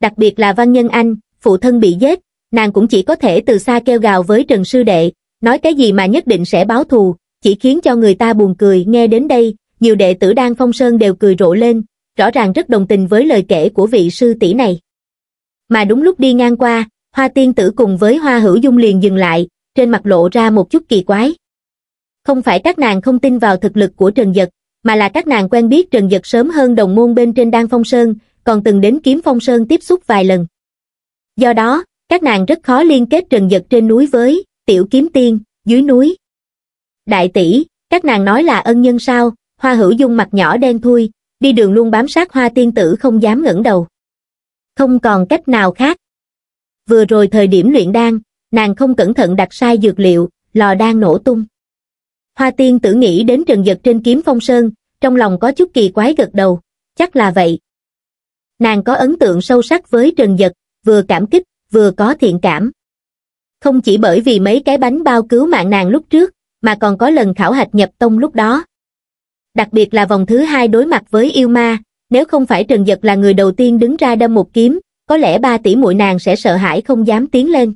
[SPEAKER 1] Đặc biệt là Văn Nhân Anh, phụ thân bị giết, nàng cũng chỉ có thể từ xa kêu gào với Trần Sư Đệ, nói cái gì mà nhất định sẽ báo thù, chỉ khiến cho người ta buồn cười nghe đến đây, nhiều đệ tử Đan Phong Sơn đều cười rộ lên, rõ ràng rất đồng tình với lời kể của vị sư tỷ này. Mà đúng lúc đi ngang qua, hoa tiên tử cùng với hoa hữu dung liền dừng lại, trên mặt lộ ra một chút kỳ quái. Không phải các nàng không tin vào thực lực của Trần Dật, mà là các nàng quen biết Trần Dật sớm hơn đồng môn bên trên Đan Phong Sơn, còn từng đến kiếm Phong Sơn tiếp xúc vài lần. Do đó, các nàng rất khó liên kết Trần Dật trên núi với tiểu kiếm tiên, dưới núi. Đại tỷ, các nàng nói là ân nhân sao, hoa hữu dung mặt nhỏ đen thui, đi đường luôn bám sát hoa tiên tử không dám ngẩng đầu. Không còn cách nào khác. Vừa rồi thời điểm luyện đan, nàng không cẩn thận đặt sai dược liệu, lò đan nổ tung. Hoa tiên tử nghĩ đến trần vật trên kiếm phong sơn, trong lòng có chút kỳ quái gật đầu, chắc là vậy. Nàng có ấn tượng sâu sắc với trần vật, vừa cảm kích, vừa có thiện cảm. Không chỉ bởi vì mấy cái bánh bao cứu mạng nàng lúc trước, mà còn có lần khảo hạch nhập tông lúc đó đặc biệt là vòng thứ hai đối mặt với yêu ma nếu không phải trần giật là người đầu tiên đứng ra đâm một kiếm có lẽ ba tỷ muội nàng sẽ sợ hãi không dám tiến lên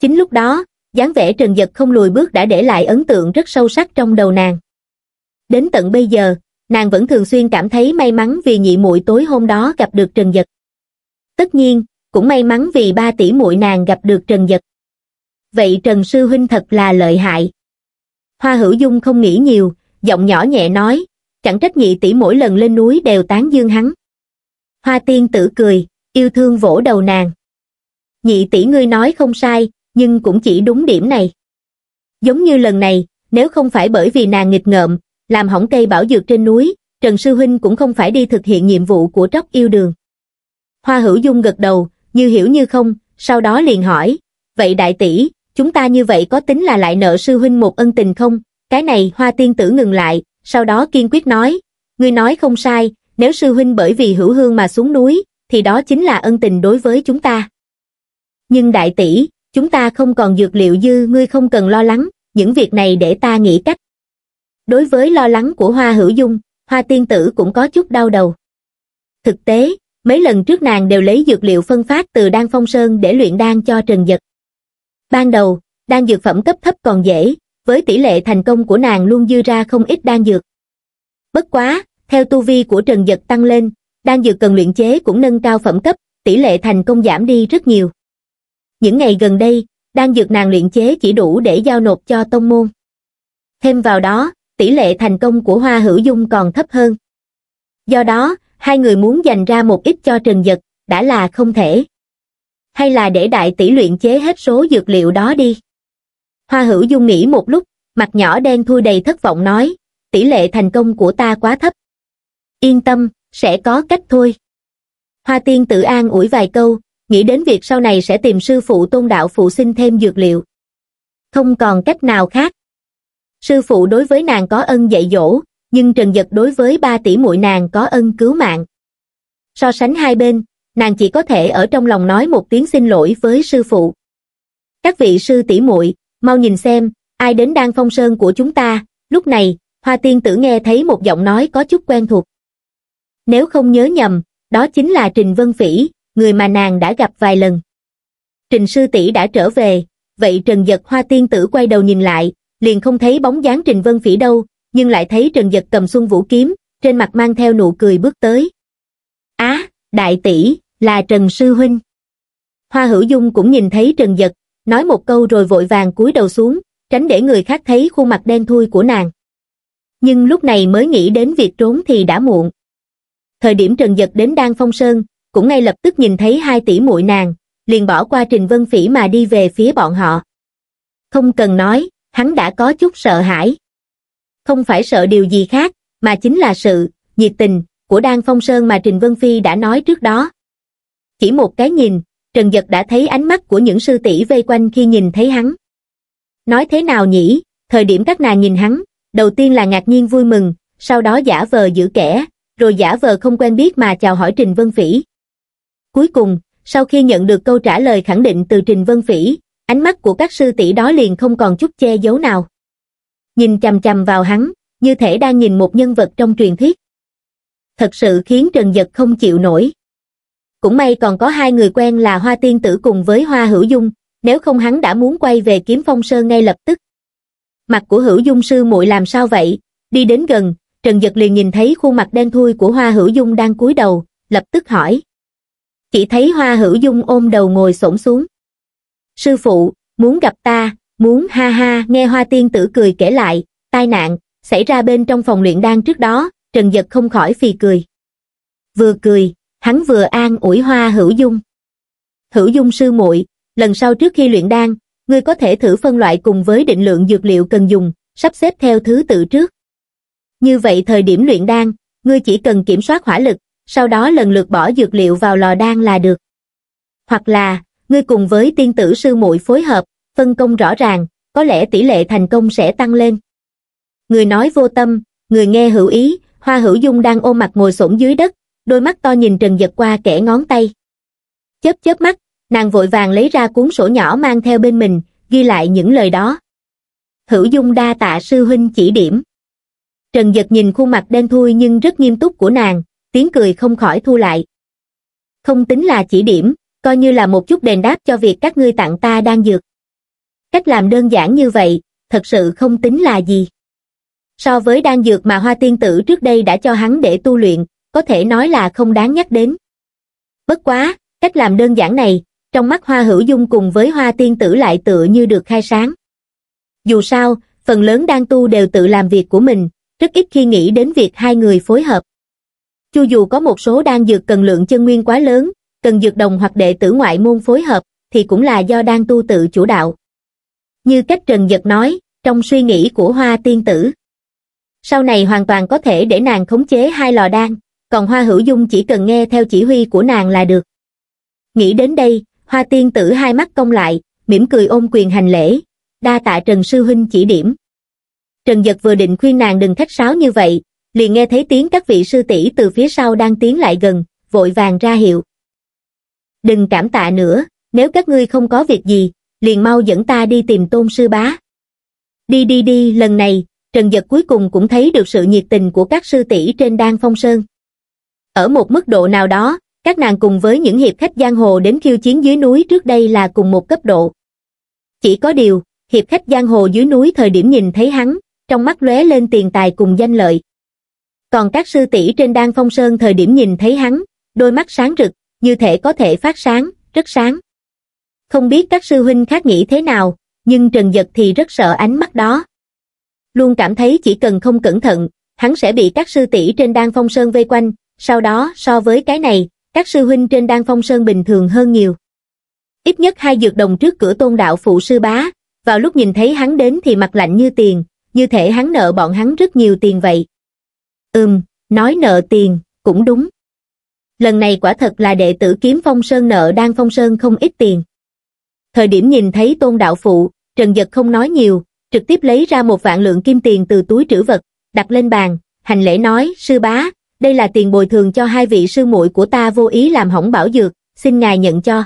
[SPEAKER 1] chính lúc đó dáng vẻ trần giật không lùi bước đã để lại ấn tượng rất sâu sắc trong đầu nàng đến tận bây giờ nàng vẫn thường xuyên cảm thấy may mắn vì nhị muội tối hôm đó gặp được trần giật tất nhiên cũng may mắn vì ba tỷ muội nàng gặp được trần giật vậy trần sư huynh thật là lợi hại hoa hữu dung không nghĩ nhiều giọng nhỏ nhẹ nói, chẳng trách nhị tỷ mỗi lần lên núi đều tán dương hắn. Hoa tiên tử cười, yêu thương vỗ đầu nàng. Nhị tỷ ngươi nói không sai, nhưng cũng chỉ đúng điểm này. Giống như lần này, nếu không phải bởi vì nàng nghịch ngợm, làm hỏng cây bảo dược trên núi, Trần Sư Huynh cũng không phải đi thực hiện nhiệm vụ của tróc yêu đường. Hoa hữu dung gật đầu, như hiểu như không, sau đó liền hỏi, vậy đại tỷ, chúng ta như vậy có tính là lại nợ Sư Huynh một ân tình không? Cái này hoa tiên tử ngừng lại, sau đó kiên quyết nói, ngươi nói không sai, nếu sư huynh bởi vì hữu hương mà xuống núi, thì đó chính là ân tình đối với chúng ta. Nhưng đại tỷ, chúng ta không còn dược liệu dư ngươi không cần lo lắng, những việc này để ta nghĩ cách. Đối với lo lắng của hoa hữu dung, hoa tiên tử cũng có chút đau đầu. Thực tế, mấy lần trước nàng đều lấy dược liệu phân phát từ Đan Phong Sơn để luyện đan cho Trần Giật. Ban đầu, đan dược phẩm cấp thấp còn dễ, với tỷ lệ thành công của nàng luôn dư ra không ít đan dược bất quá theo tu vi của trần giật tăng lên đan dược cần luyện chế cũng nâng cao phẩm cấp tỷ lệ thành công giảm đi rất nhiều những ngày gần đây đan dược nàng luyện chế chỉ đủ để giao nộp cho tông môn thêm vào đó tỷ lệ thành công của hoa hữu dung còn thấp hơn do đó hai người muốn dành ra một ít cho trần giật đã là không thể hay là để đại tỷ luyện chế hết số dược liệu đó đi Hoa hữu dung nghĩ một lúc, mặt nhỏ đen thui đầy thất vọng nói, tỷ lệ thành công của ta quá thấp. Yên tâm, sẽ có cách thôi. Hoa tiên tự an ủi vài câu, nghĩ đến việc sau này sẽ tìm sư phụ tôn đạo phụ sinh thêm dược liệu. Không còn cách nào khác. Sư phụ đối với nàng có ân dạy dỗ, nhưng Trần Giật đối với ba tỷ muội nàng có ân cứu mạng. So sánh hai bên, nàng chỉ có thể ở trong lòng nói một tiếng xin lỗi với sư phụ. Các vị sư tỷ muội, mau nhìn xem, ai đến đang phong sơn của chúng ta, lúc này, hoa tiên tử nghe thấy một giọng nói có chút quen thuộc. Nếu không nhớ nhầm, đó chính là Trình Vân Phỉ, người mà nàng đã gặp vài lần. Trình sư tỷ đã trở về, vậy Trần Giật hoa tiên tử quay đầu nhìn lại, liền không thấy bóng dáng Trình Vân Phỉ đâu, nhưng lại thấy Trần Giật cầm xuân vũ kiếm, trên mặt mang theo nụ cười bước tới. Á, à, đại tỷ, là Trần Sư Huynh. Hoa Hữu Dung cũng nhìn thấy Trần Giật, nói một câu rồi vội vàng cúi đầu xuống, tránh để người khác thấy khuôn mặt đen thui của nàng. Nhưng lúc này mới nghĩ đến việc trốn thì đã muộn. Thời điểm Trần Giật đến Đan Phong Sơn, cũng ngay lập tức nhìn thấy hai tỷ muội nàng, liền bỏ qua Trình Vân Phỉ mà đi về phía bọn họ. Không cần nói, hắn đã có chút sợ hãi. Không phải sợ điều gì khác, mà chính là sự nhiệt tình của Đan Phong Sơn mà Trình Vân Phi đã nói trước đó. Chỉ một cái nhìn, Trần Giật đã thấy ánh mắt của những sư tỷ vây quanh khi nhìn thấy hắn. Nói thế nào nhỉ, thời điểm các nàng nhìn hắn, đầu tiên là ngạc nhiên vui mừng, sau đó giả vờ giữ kẻ, rồi giả vờ không quen biết mà chào hỏi Trình Vân Phỉ. Cuối cùng, sau khi nhận được câu trả lời khẳng định từ Trình Vân Phỉ, ánh mắt của các sư tỷ đó liền không còn chút che giấu nào. Nhìn chằm chằm vào hắn, như thể đang nhìn một nhân vật trong truyền thuyết. Thật sự khiến Trần Giật không chịu nổi cũng may còn có hai người quen là Hoa Tiên Tử cùng với Hoa Hữu Dung, nếu không hắn đã muốn quay về kiếm phong sơn ngay lập tức. Mặt của Hữu Dung sư muội làm sao vậy? Đi đến gần, Trần Dật liền nhìn thấy khuôn mặt đen thui của Hoa Hữu Dung đang cúi đầu, lập tức hỏi. Chỉ thấy Hoa Hữu Dung ôm đầu ngồi xổm xuống. Sư phụ, muốn gặp ta, muốn ha ha, nghe Hoa Tiên Tử cười kể lại, tai nạn, xảy ra bên trong phòng luyện đan trước đó, Trần Dật không khỏi phì cười. Vừa cười, hắn vừa an ủi hoa hữu dung. Hữu dung sư muội, lần sau trước khi luyện đan, ngươi có thể thử phân loại cùng với định lượng dược liệu cần dùng, sắp xếp theo thứ tự trước. Như vậy thời điểm luyện đan, ngươi chỉ cần kiểm soát hỏa lực, sau đó lần lượt bỏ dược liệu vào lò đan là được. Hoặc là, ngươi cùng với tiên tử sư muội phối hợp, phân công rõ ràng, có lẽ tỷ lệ thành công sẽ tăng lên. Người nói vô tâm, người nghe hữu ý, Hoa Hữu Dung đang ôm mặt ngồi xổm dưới đất, đôi mắt to nhìn trần giật qua kẻ ngón tay chớp chớp mắt nàng vội vàng lấy ra cuốn sổ nhỏ mang theo bên mình ghi lại những lời đó hữu dung đa tạ sư huynh chỉ điểm trần giật nhìn khuôn mặt đen thui nhưng rất nghiêm túc của nàng tiếng cười không khỏi thu lại không tính là chỉ điểm coi như là một chút đền đáp cho việc các ngươi tặng ta đang dược cách làm đơn giản như vậy thật sự không tính là gì so với đan dược mà hoa tiên tử trước đây đã cho hắn để tu luyện có thể nói là không đáng nhắc đến. Bất quá, cách làm đơn giản này, trong mắt hoa hữu dung cùng với hoa tiên tử lại tựa như được khai sáng. Dù sao, phần lớn đang tu đều tự làm việc của mình, rất ít khi nghĩ đến việc hai người phối hợp. Chu dù có một số đang dược cần lượng chân nguyên quá lớn, cần dược đồng hoặc đệ tử ngoại môn phối hợp, thì cũng là do đang tu tự chủ đạo. Như cách Trần Giật nói, trong suy nghĩ của hoa tiên tử. Sau này hoàn toàn có thể để nàng khống chế hai lò đan, còn hoa hữu dung chỉ cần nghe theo chỉ huy của nàng là được nghĩ đến đây hoa tiên tử hai mắt cong lại mỉm cười ôm quyền hành lễ đa tạ trần sư huynh chỉ điểm trần giật vừa định khuyên nàng đừng khách sáo như vậy liền nghe thấy tiếng các vị sư tỷ từ phía sau đang tiến lại gần vội vàng ra hiệu đừng cảm tạ nữa nếu các ngươi không có việc gì liền mau dẫn ta đi tìm tôn sư bá đi đi đi lần này Trần Giật cuối cùng cũng thấy được sự nhiệt tình của các sư tỷ trên Đan Phong Sơn ở một mức độ nào đó các nàng cùng với những hiệp khách giang hồ đến khiêu chiến dưới núi trước đây là cùng một cấp độ chỉ có điều hiệp khách giang hồ dưới núi thời điểm nhìn thấy hắn trong mắt lóe lên tiền tài cùng danh lợi còn các sư tỷ trên đan phong sơn thời điểm nhìn thấy hắn đôi mắt sáng rực như thể có thể phát sáng rất sáng không biết các sư huynh khác nghĩ thế nào nhưng trần giật thì rất sợ ánh mắt đó luôn cảm thấy chỉ cần không cẩn thận hắn sẽ bị các sư tỷ trên đan phong sơn vây quanh sau đó so với cái này, các sư huynh trên đan phong sơn bình thường hơn nhiều. Ít nhất hai dược đồng trước cửa tôn đạo phụ sư bá, vào lúc nhìn thấy hắn đến thì mặt lạnh như tiền, như thể hắn nợ bọn hắn rất nhiều tiền vậy. Ừm, nói nợ tiền, cũng đúng. Lần này quả thật là đệ tử kiếm phong sơn nợ đan phong sơn không ít tiền. Thời điểm nhìn thấy tôn đạo phụ, Trần Giật không nói nhiều, trực tiếp lấy ra một vạn lượng kim tiền từ túi trữ vật, đặt lên bàn, hành lễ nói, sư bá, đây là tiền bồi thường cho hai vị sư muội của ta vô ý làm hỏng bảo dược, xin ngài nhận cho.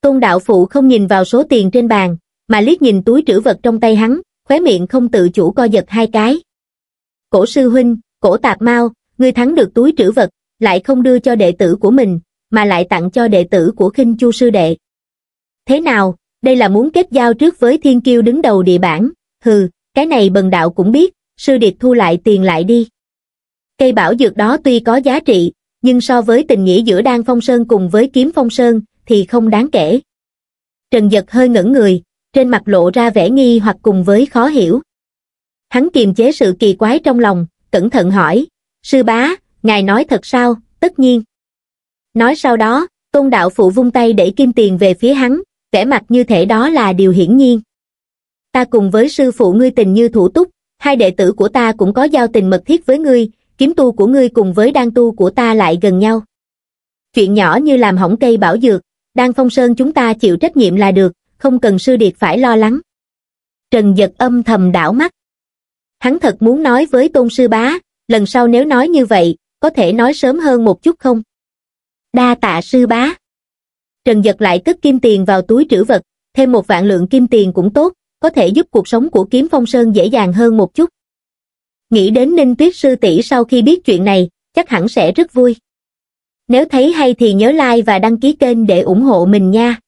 [SPEAKER 1] Tôn đạo phụ không nhìn vào số tiền trên bàn, mà liếc nhìn túi trữ vật trong tay hắn, khóe miệng không tự chủ co giật hai cái. Cổ sư huynh, cổ tạp mau, ngươi thắng được túi trữ vật, lại không đưa cho đệ tử của mình, mà lại tặng cho đệ tử của khinh chu sư đệ. Thế nào, đây là muốn kết giao trước với thiên kiêu đứng đầu địa bản? hừ, cái này bần đạo cũng biết, sư điệt thu lại tiền lại đi. Cây bảo dược đó tuy có giá trị, nhưng so với tình nghĩa giữa Đan Phong Sơn cùng với Kiếm Phong Sơn thì không đáng kể. Trần Dật hơi ngẩn người, trên mặt lộ ra vẻ nghi hoặc cùng với khó hiểu. Hắn kiềm chế sự kỳ quái trong lòng, cẩn thận hỏi, sư bá, ngài nói thật sao, tất nhiên. Nói sau đó, tôn đạo phụ vung tay để kim tiền về phía hắn, vẻ mặt như thể đó là điều hiển nhiên. Ta cùng với sư phụ ngươi tình như thủ túc, hai đệ tử của ta cũng có giao tình mật thiết với ngươi, kiếm tu của ngươi cùng với đan tu của ta lại gần nhau. Chuyện nhỏ như làm hỏng cây bảo dược, đan phong sơn chúng ta chịu trách nhiệm là được, không cần sư điệt phải lo lắng. Trần giật âm thầm đảo mắt. Hắn thật muốn nói với tôn sư bá, lần sau nếu nói như vậy, có thể nói sớm hơn một chút không? Đa tạ sư bá. Trần giật lại cất kim tiền vào túi trữ vật, thêm một vạn lượng kim tiền cũng tốt, có thể giúp cuộc sống của kiếm phong sơn dễ dàng hơn một chút nghĩ đến Ninh Tuyết sư tỷ sau khi biết chuyện này, chắc hẳn sẽ rất vui. Nếu thấy hay thì nhớ like và đăng ký kênh để ủng hộ mình nha.